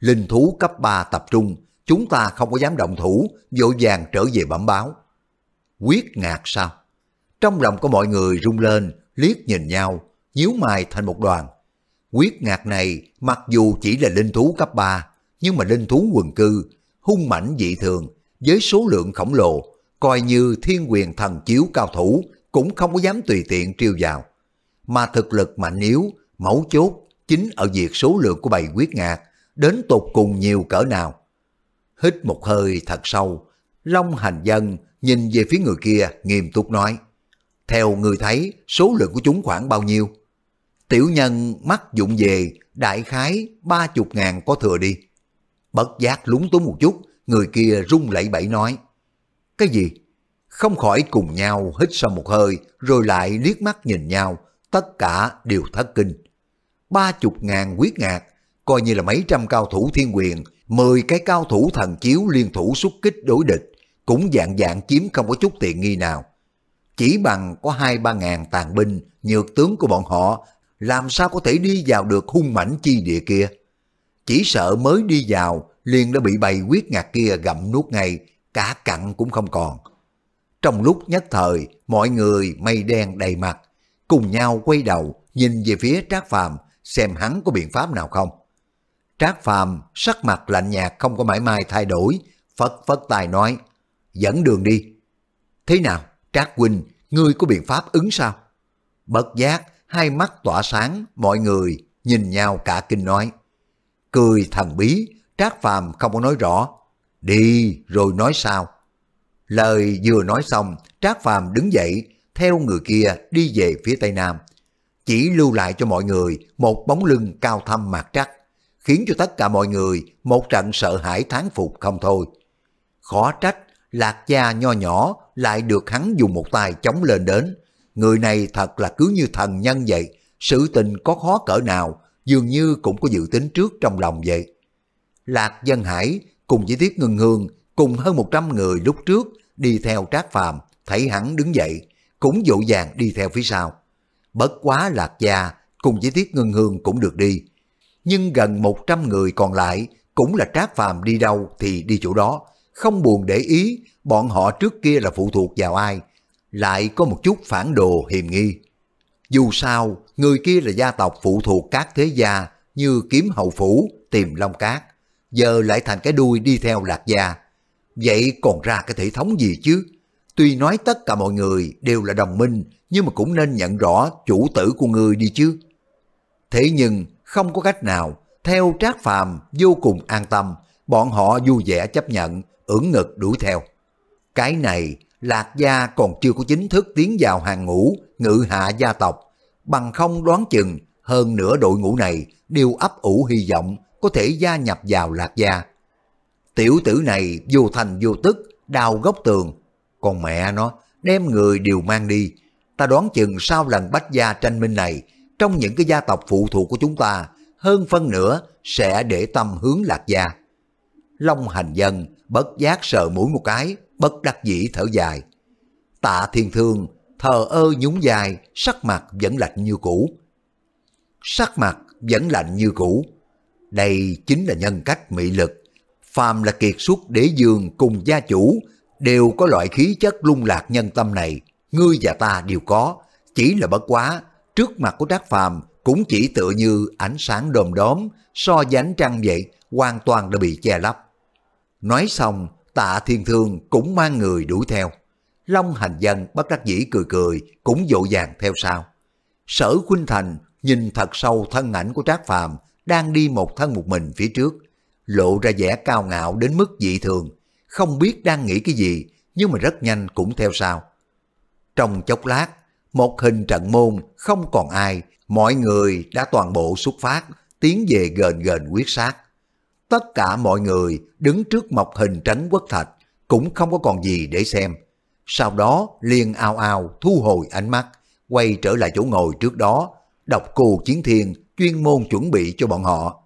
Linh thú cấp 3 tập trung, chúng ta không có dám động thủ, vội vàng trở về bẩm báo. Quyết ngạc sao? Trong lòng của mọi người rung lên, liếc nhìn nhau, nhíu mày thành một đoàn. Quyết ngạc này mặc dù chỉ là linh thú cấp 3, nhưng mà linh thú quần cư, hung mãnh dị thường, với số lượng khổng lồ, coi như thiên quyền thần chiếu cao thủ cũng không có dám tùy tiện triêu vào mà thực lực mạnh yếu, mấu chốt chính ở việc số lượng của bầy quyết ngạc đến tột cùng nhiều cỡ nào. Hít một hơi thật sâu, Long hành dân nhìn về phía người kia nghiêm túc nói. Theo người thấy, số lượng của chúng khoảng bao nhiêu? Tiểu nhân mắt dụng về, đại khái ba chục ngàn có thừa đi. Bất giác lúng túng một chút, người kia rung lẩy bẩy nói. Cái gì? Không khỏi cùng nhau hít sâu một hơi, rồi lại liếc mắt nhìn nhau, tất cả đều thất kinh. Ba chục ngàn quyết ngạc, coi như là mấy trăm cao thủ thiên quyền, mười cái cao thủ thần chiếu liên thủ xuất kích đối địch, cũng dạng dạng chiếm không có chút tiện nghi nào. Chỉ bằng có hai ba ngàn tàn binh, nhược tướng của bọn họ, làm sao có thể đi vào được hung mảnh chi địa kia. Chỉ sợ mới đi vào, liền đã bị bầy quyết ngạc kia gặm nuốt ngay, cả cặn cũng không còn. Trong lúc nhất thời, mọi người mây đen đầy mặt, cùng nhau quay đầu nhìn về phía Trác Phàm xem hắn có biện pháp nào không. Trác Phàm sắc mặt lạnh nhạt không có mãi mai thay đổi, phất phất tài nói, dẫn đường đi. Thế nào, Trác Huynh, ngươi có biện pháp ứng sao? Bất giác, hai mắt tỏa sáng, mọi người nhìn nhau cả kinh nói. Cười thần bí, Trác Phàm không có nói rõ, đi rồi nói sao. Lời vừa nói xong, Trác Phàm đứng dậy, theo người kia đi về phía Tây Nam, chỉ lưu lại cho mọi người một bóng lưng cao thâm mạc trắc, khiến cho tất cả mọi người một trận sợ hãi thán phục không thôi. Khó trách, lạc gia nho nhỏ lại được hắn dùng một tay chống lên đến. Người này thật là cứ như thần nhân vậy, sự tình có khó cỡ nào, dường như cũng có dự tính trước trong lòng vậy. Lạc Dân Hải cùng với Tiết ngưng Hương cùng hơn 100 người lúc trước đi theo Trác Phàm thấy hắn đứng dậy, cũng dỗ dàng đi theo phía sau. Bất quá lạc gia cùng với Tiết Ngân Hương cũng được đi. Nhưng gần 100 người còn lại cũng là trác phàm đi đâu thì đi chỗ đó, không buồn để ý bọn họ trước kia là phụ thuộc vào ai, lại có một chút phản đồ hiềm nghi. Dù sao, người kia là gia tộc phụ thuộc các thế gia như kiếm hậu phủ, tìm long cát, giờ lại thành cái đuôi đi theo lạc gia. Vậy còn ra cái thể thống gì chứ? Tuy nói tất cả mọi người đều là đồng minh, nhưng mà cũng nên nhận rõ chủ tử của người đi chứ. Thế nhưng không có cách nào, theo Trác Phàm vô cùng an tâm, bọn họ vui vẻ chấp nhận, ưỡn ngực đuổi theo. Cái này, Lạc Gia còn chưa có chính thức tiến vào hàng ngũ ngự hạ gia tộc, bằng không đoán chừng hơn nửa đội ngũ này đều ấp ủ hy vọng có thể gia nhập vào Lạc Gia. Tiểu tử này vô thành vô tức, đào góc tường, con mẹ nó, đem người đều mang đi. Ta đoán chừng sau lần bách gia tranh minh này, trong những cái gia tộc phụ thuộc của chúng ta, hơn phân nữa sẽ để tâm hướng lạc gia. Long hành dân bất giác sợ mũi một cái, bất đắc dĩ thở dài. Tạ thiên thương, thờ ơ nhún dài, sắc mặt vẫn lạnh như cũ. Sắc mặt vẫn lạnh như cũ. Đây chính là nhân cách mị lực. Phàm là kiệt xuất đế dương cùng gia chủ đều có loại khí chất lung lạc nhân tâm này, ngươi và ta đều có, chỉ là bất quá, trước mặt của Trác Phàm cũng chỉ tựa như ánh sáng đồm đóm, so với ánh trăng vậy, hoàn toàn đã bị che lấp. Nói xong, tạ thiên thương cũng mang người đuổi theo. Long hành dân bất đắc dĩ cười cười, cũng dỗ dàng theo sau. Sở Khuynh Thành nhìn thật sâu thân ảnh của Trác Phàm đang đi một thân một mình phía trước, lộ ra vẻ cao ngạo đến mức dị thường, không biết đang nghĩ cái gì, nhưng mà rất nhanh cũng theo sau. Trong chốc lát, một hình trận môn không còn ai, mọi người đã toàn bộ xuất phát, tiến về gần gần quyết sát. Tất cả mọi người đứng trước mọc hình trấn quốc thạch, cũng không có còn gì để xem. Sau đó liền ao ao thu hồi ánh mắt, quay trở lại chỗ ngồi trước đó, đọc cù chiến thiên chuyên môn chuẩn bị cho bọn họ.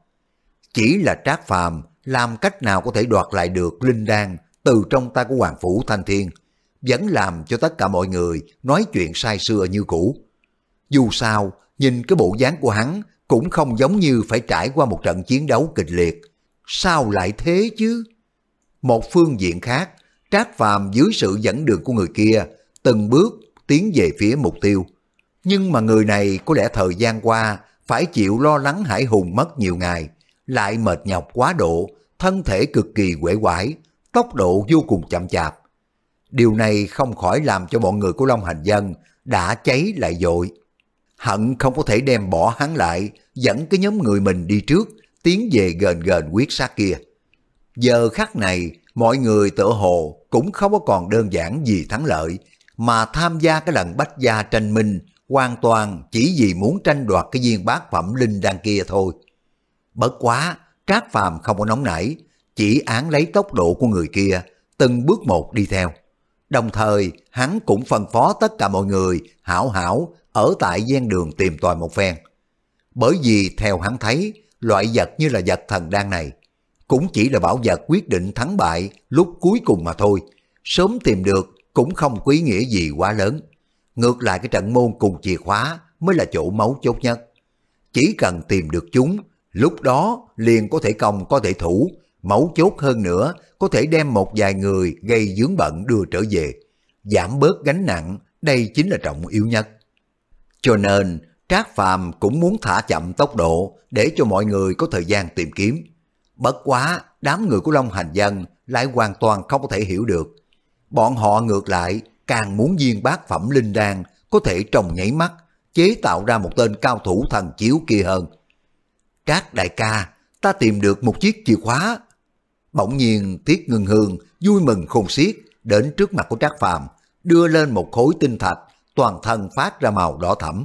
Chỉ là trác phàm làm cách nào có thể đoạt lại được linh đan từ trong tay của Hoàng Phủ Thanh Thiên, vẫn làm cho tất cả mọi người nói chuyện sai xưa như cũ. Dù sao, nhìn cái bộ dáng của hắn cũng không giống như phải trải qua một trận chiến đấu kịch liệt. Sao lại thế chứ? Một phương diện khác, Trác Phàm dưới sự dẫn đường của người kia, từng bước tiến về phía mục tiêu. Nhưng mà người này có lẽ thời gian qua phải chịu lo lắng hải hùng mất nhiều ngày, lại mệt nhọc quá độ, thân thể cực kỳ quể quải, tốc độ vô cùng chậm chạp. Điều này không khỏi làm cho bọn người của Long Hành Dân đã cháy lại dội. Hận không có thể đem bỏ hắn lại, dẫn cái nhóm người mình đi trước, tiến về gần gần quyết sát kia. Giờ khắc này, mọi người tự hồ cũng không có còn đơn giản gì thắng lợi, mà tham gia cái lần bách gia tranh minh hoàn toàn chỉ vì muốn tranh đoạt cái viên bát phẩm linh đan kia thôi. Bất quá, Trác Phàm không có nóng nảy, chỉ án lấy tốc độ của người kia, từng bước một đi theo. Đồng thời, hắn cũng phân phó tất cả mọi người hảo hảo ở tại gian đường tìm tòi một phen. Bởi vì theo hắn thấy, loại vật như là vật thần đan này, cũng chỉ là bảo vật quyết định thắng bại lúc cuối cùng mà thôi. Sớm tìm được cũng không quý nghĩa gì quá lớn. Ngược lại cái trận môn cùng chìa khóa mới là chỗ máu chốt nhất. Chỉ cần tìm được chúng Lúc đó liền có thể công có thể thủ, mẫu chốt hơn nữa có thể đem một vài người gây dướng bận đưa trở về. Giảm bớt gánh nặng, đây chính là trọng yếu nhất. Cho nên, Trác Phàm cũng muốn thả chậm tốc độ để cho mọi người có thời gian tìm kiếm. Bất quá, đám người của Long Hành Dân lại hoàn toàn không có thể hiểu được. Bọn họ ngược lại càng muốn viên bát phẩm linh đan có thể trồng nhảy mắt, chế tạo ra một tên cao thủ thần chiếu kia hơn. Các đại ca, ta tìm được một chiếc chìa khóa. Bỗng nhiên Tiết Ngân Hương vui mừng khôn xiết đến trước mặt của Trác Phàm, đưa lên một khối tinh thạch, toàn thân phát ra màu đỏ thẫm.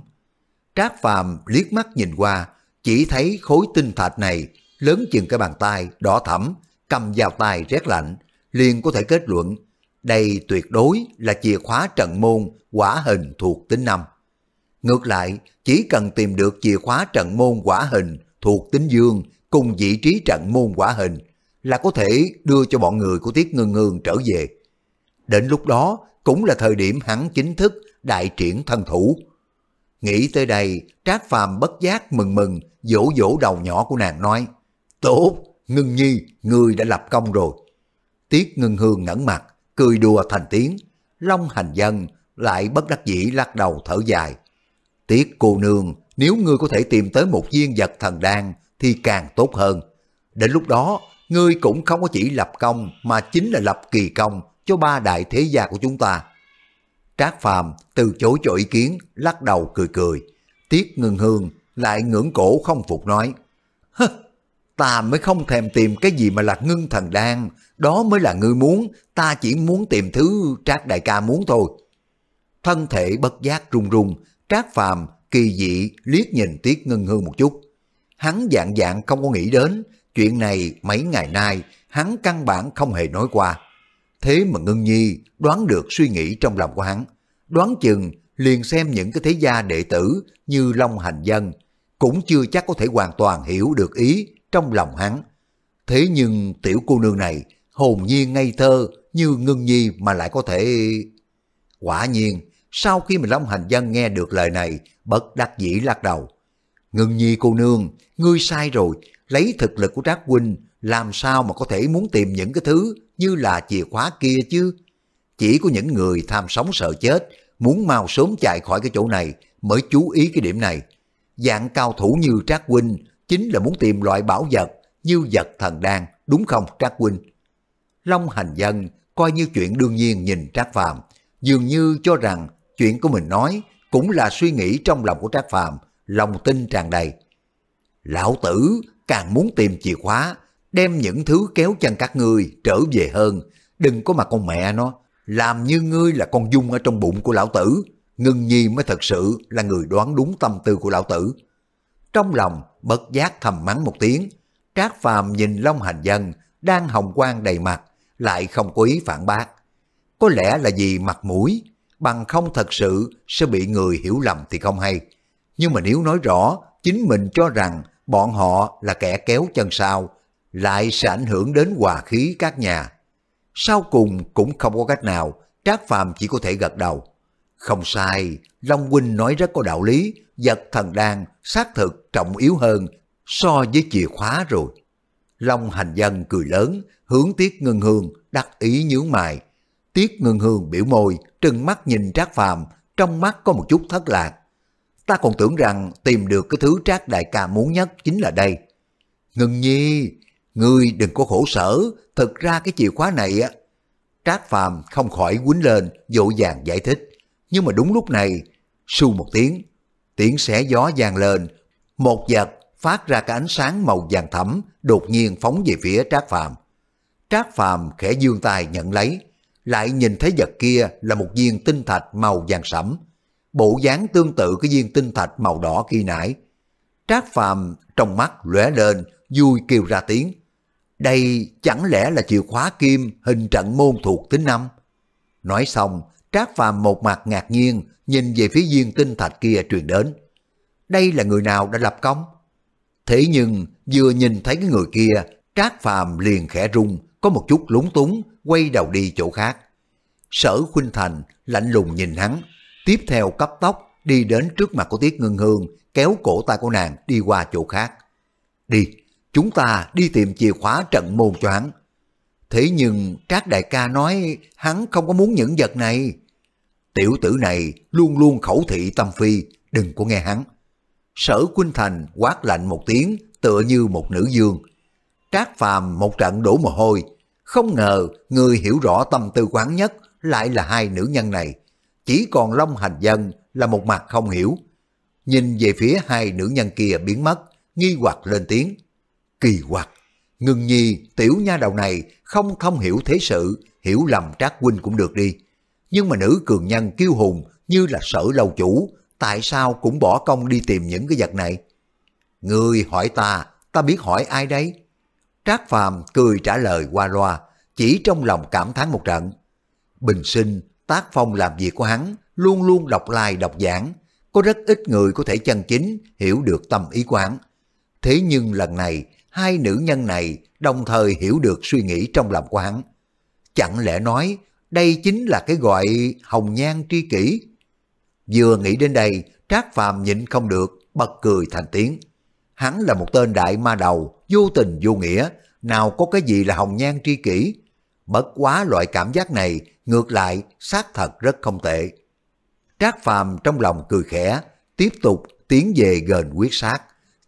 Trác Phàm liếc mắt nhìn qua, chỉ thấy khối tinh thạch này lớn chừng cái bàn tay đỏ thẫm, cầm vào tay rét lạnh, liền có thể kết luận đây tuyệt đối là chìa khóa trận môn quả hình thuộc tính năm. Ngược lại, chỉ cần tìm được chìa khóa trận môn quả hình thuộc tính dương cùng vị trí trận môn quả hình là có thể đưa cho bọn người của Tiết Ngưng Ngưng trở về. Đến lúc đó cũng là thời điểm hắn chính thức đại triển thân thủ. Nghĩ tới đây, Trác Phàm bất giác mừng mừng, vỗ vỗ đầu nhỏ của nàng nói, Tốt, Ngưng Nhi, người đã lập công rồi. Tiết Ngưng Hương ngẩn mặt, cười đùa thành tiếng, Long hành dân lại bất đắc dĩ lắc đầu thở dài. Tiết cô nương nếu ngươi có thể tìm tới một viên vật thần đan thì càng tốt hơn. Đến lúc đó, ngươi cũng không có chỉ lập công mà chính là lập kỳ công cho ba đại thế gia của chúng ta. Trác Phàm từ chối cho ý kiến, lắc đầu cười cười. Tiết ngừng hương, lại ngưỡng cổ không phục nói. Hơ, ta mới không thèm tìm cái gì mà là ngưng thần đan, đó mới là ngươi muốn, ta chỉ muốn tìm thứ Trác đại ca muốn thôi. Thân thể bất giác run run, Trác Phàm kỳ dị liếc nhìn Tiết Ngân Hương một chút. Hắn dạng dạng không có nghĩ đến, chuyện này mấy ngày nay hắn căn bản không hề nói qua. Thế mà Ngân Nhi đoán được suy nghĩ trong lòng của hắn, đoán chừng liền xem những cái thế gia đệ tử như Long Hành Dân, cũng chưa chắc có thể hoàn toàn hiểu được ý trong lòng hắn. Thế nhưng tiểu cô nương này hồn nhiên ngây thơ như Ngân Nhi mà lại có thể... Quả nhiên, sau khi mà Long Hành Dân nghe được lời này, bất đắc dĩ lắc đầu. Ngưng nhi cô nương, ngươi sai rồi, lấy thực lực của Trác Huynh, làm sao mà có thể muốn tìm những cái thứ như là chìa khóa kia chứ? Chỉ có những người tham sống sợ chết, muốn mau sớm chạy khỏi cái chỗ này mới chú ý cái điểm này. Dạng cao thủ như Trác Huynh chính là muốn tìm loại bảo vật như vật thần đan, đúng không Trác Huynh? Long hành dân coi như chuyện đương nhiên nhìn Trác Phàm dường như cho rằng chuyện của mình nói cũng là suy nghĩ trong lòng của Trác Phàm, lòng tin tràn đầy. Lão tử càng muốn tìm chìa khóa, đem những thứ kéo chân các ngươi trở về hơn, đừng có mà con mẹ nó, làm như ngươi là con dung ở trong bụng của lão tử, ngưng nhi mới thật sự là người đoán đúng tâm tư của lão tử. Trong lòng bất giác thầm mắng một tiếng, Trác Phàm nhìn Long Hành Dân đang hồng quang đầy mặt, lại không có ý phản bác. Có lẽ là vì mặt mũi, bằng không thật sự sẽ bị người hiểu lầm thì không hay. Nhưng mà nếu nói rõ, chính mình cho rằng bọn họ là kẻ kéo chân sau, lại sẽ ảnh hưởng đến hòa khí các nhà. Sau cùng cũng không có cách nào, Trác Phàm chỉ có thể gật đầu. Không sai, Long Huynh nói rất có đạo lý, vật thần đan xác thực trọng yếu hơn so với chìa khóa rồi. Long hành dân cười lớn, hướng tiếc ngân hương, đắc ý nhướng mày, Tiết ngưng hương biểu môi, trừng mắt nhìn Trác Phàm, trong mắt có một chút thất lạc. Ta còn tưởng rằng tìm được cái thứ Trác đại ca muốn nhất chính là đây. ngân nhi, ngươi đừng có khổ sở, thực ra cái chìa khóa này á. Trác Phàm không khỏi quýnh lên, dỗ dàng giải thích. Nhưng mà đúng lúc này, su một tiếng, tiếng xé gió vang lên, một vật phát ra cái ánh sáng màu vàng thẫm đột nhiên phóng về phía Trác Phàm. Trác Phàm khẽ dương tay nhận lấy, lại nhìn thấy vật kia là một viên tinh thạch màu vàng sẫm, bộ dáng tương tự cái viên tinh thạch màu đỏ khi nãy. Trác Phàm trong mắt lóe lên, vui kêu ra tiếng. Đây chẳng lẽ là chìa khóa kim hình trận môn thuộc tính năm? Nói xong, Trác Phàm một mặt ngạc nhiên nhìn về phía viên tinh thạch kia truyền đến. Đây là người nào đã lập công? Thế nhưng vừa nhìn thấy cái người kia, Trác Phàm liền khẽ rung, có một chút lúng túng, quay đầu đi chỗ khác. Sở Khuynh Thành lạnh lùng nhìn hắn, tiếp theo cấp tóc đi đến trước mặt của Tiết Ngân Hương, kéo cổ tay của nàng đi qua chỗ khác. Đi, chúng ta đi tìm chìa khóa trận môn cho hắn. Thế nhưng Trác Đại ca nói hắn không có muốn những vật này. Tiểu tử này luôn luôn khẩu thị tâm phi, đừng có nghe hắn. Sở Khuynh Thành quát lạnh một tiếng tựa như một nữ dương. Trác Phàm một trận đổ mồ hôi, không ngờ người hiểu rõ tâm tư quán nhất lại là hai nữ nhân này. Chỉ còn Long Hành Dân là một mặt không hiểu. Nhìn về phía hai nữ nhân kia biến mất, nghi hoặc lên tiếng. Kỳ quặc, ngừng nhi tiểu nha đầu này không thông hiểu thế sự, hiểu lầm trác huynh cũng được đi. Nhưng mà nữ cường nhân kiêu hùng như là sở lâu chủ, tại sao cũng bỏ công đi tìm những cái vật này? Người hỏi ta, ta biết hỏi ai đấy? Trác Phàm cười trả lời qua loa, chỉ trong lòng cảm thán một trận. Bình sinh, tác phong làm việc của hắn luôn luôn đọc lai like, đọc giảng, có rất ít người có thể chân chính hiểu được tâm ý quán. Thế nhưng lần này, hai nữ nhân này đồng thời hiểu được suy nghĩ trong lòng của hắn. Chẳng lẽ nói đây chính là cái gọi hồng nhan tri kỷ? Vừa nghĩ đến đây, Trác Phàm nhịn không được, bật cười thành tiếng hắn là một tên đại ma đầu, vô tình vô nghĩa, nào có cái gì là hồng nhan tri kỷ. Bất quá loại cảm giác này, ngược lại, xác thật rất không tệ. Trác Phàm trong lòng cười khẽ, tiếp tục tiến về gần quyết sát,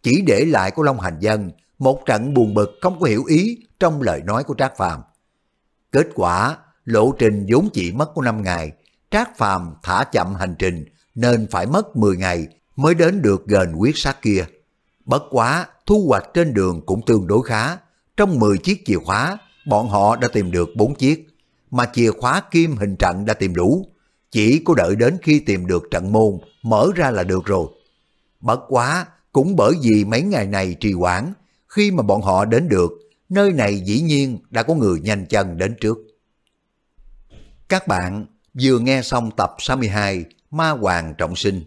chỉ để lại của Long Hành Dân, một trận buồn bực không có hiểu ý trong lời nói của Trác Phàm. Kết quả, lộ trình vốn chỉ mất của 5 ngày, Trác Phàm thả chậm hành trình nên phải mất 10 ngày mới đến được gần quyết sát kia. Bất quá, thu hoạch trên đường cũng tương đối khá. Trong 10 chiếc chìa khóa, bọn họ đã tìm được 4 chiếc, mà chìa khóa kim hình trận đã tìm đủ. Chỉ có đợi đến khi tìm được trận môn, mở ra là được rồi. Bất quá, cũng bởi vì mấy ngày này trì hoãn, khi mà bọn họ đến được, nơi này dĩ nhiên đã có người nhanh chân đến trước. Các bạn vừa nghe xong tập 62 Ma Hoàng Trọng Sinh.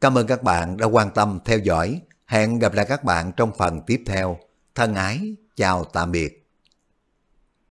Cảm ơn các bạn đã quan tâm theo dõi Hẹn gặp lại các bạn trong phần tiếp theo. Thân ái, chào tạm biệt.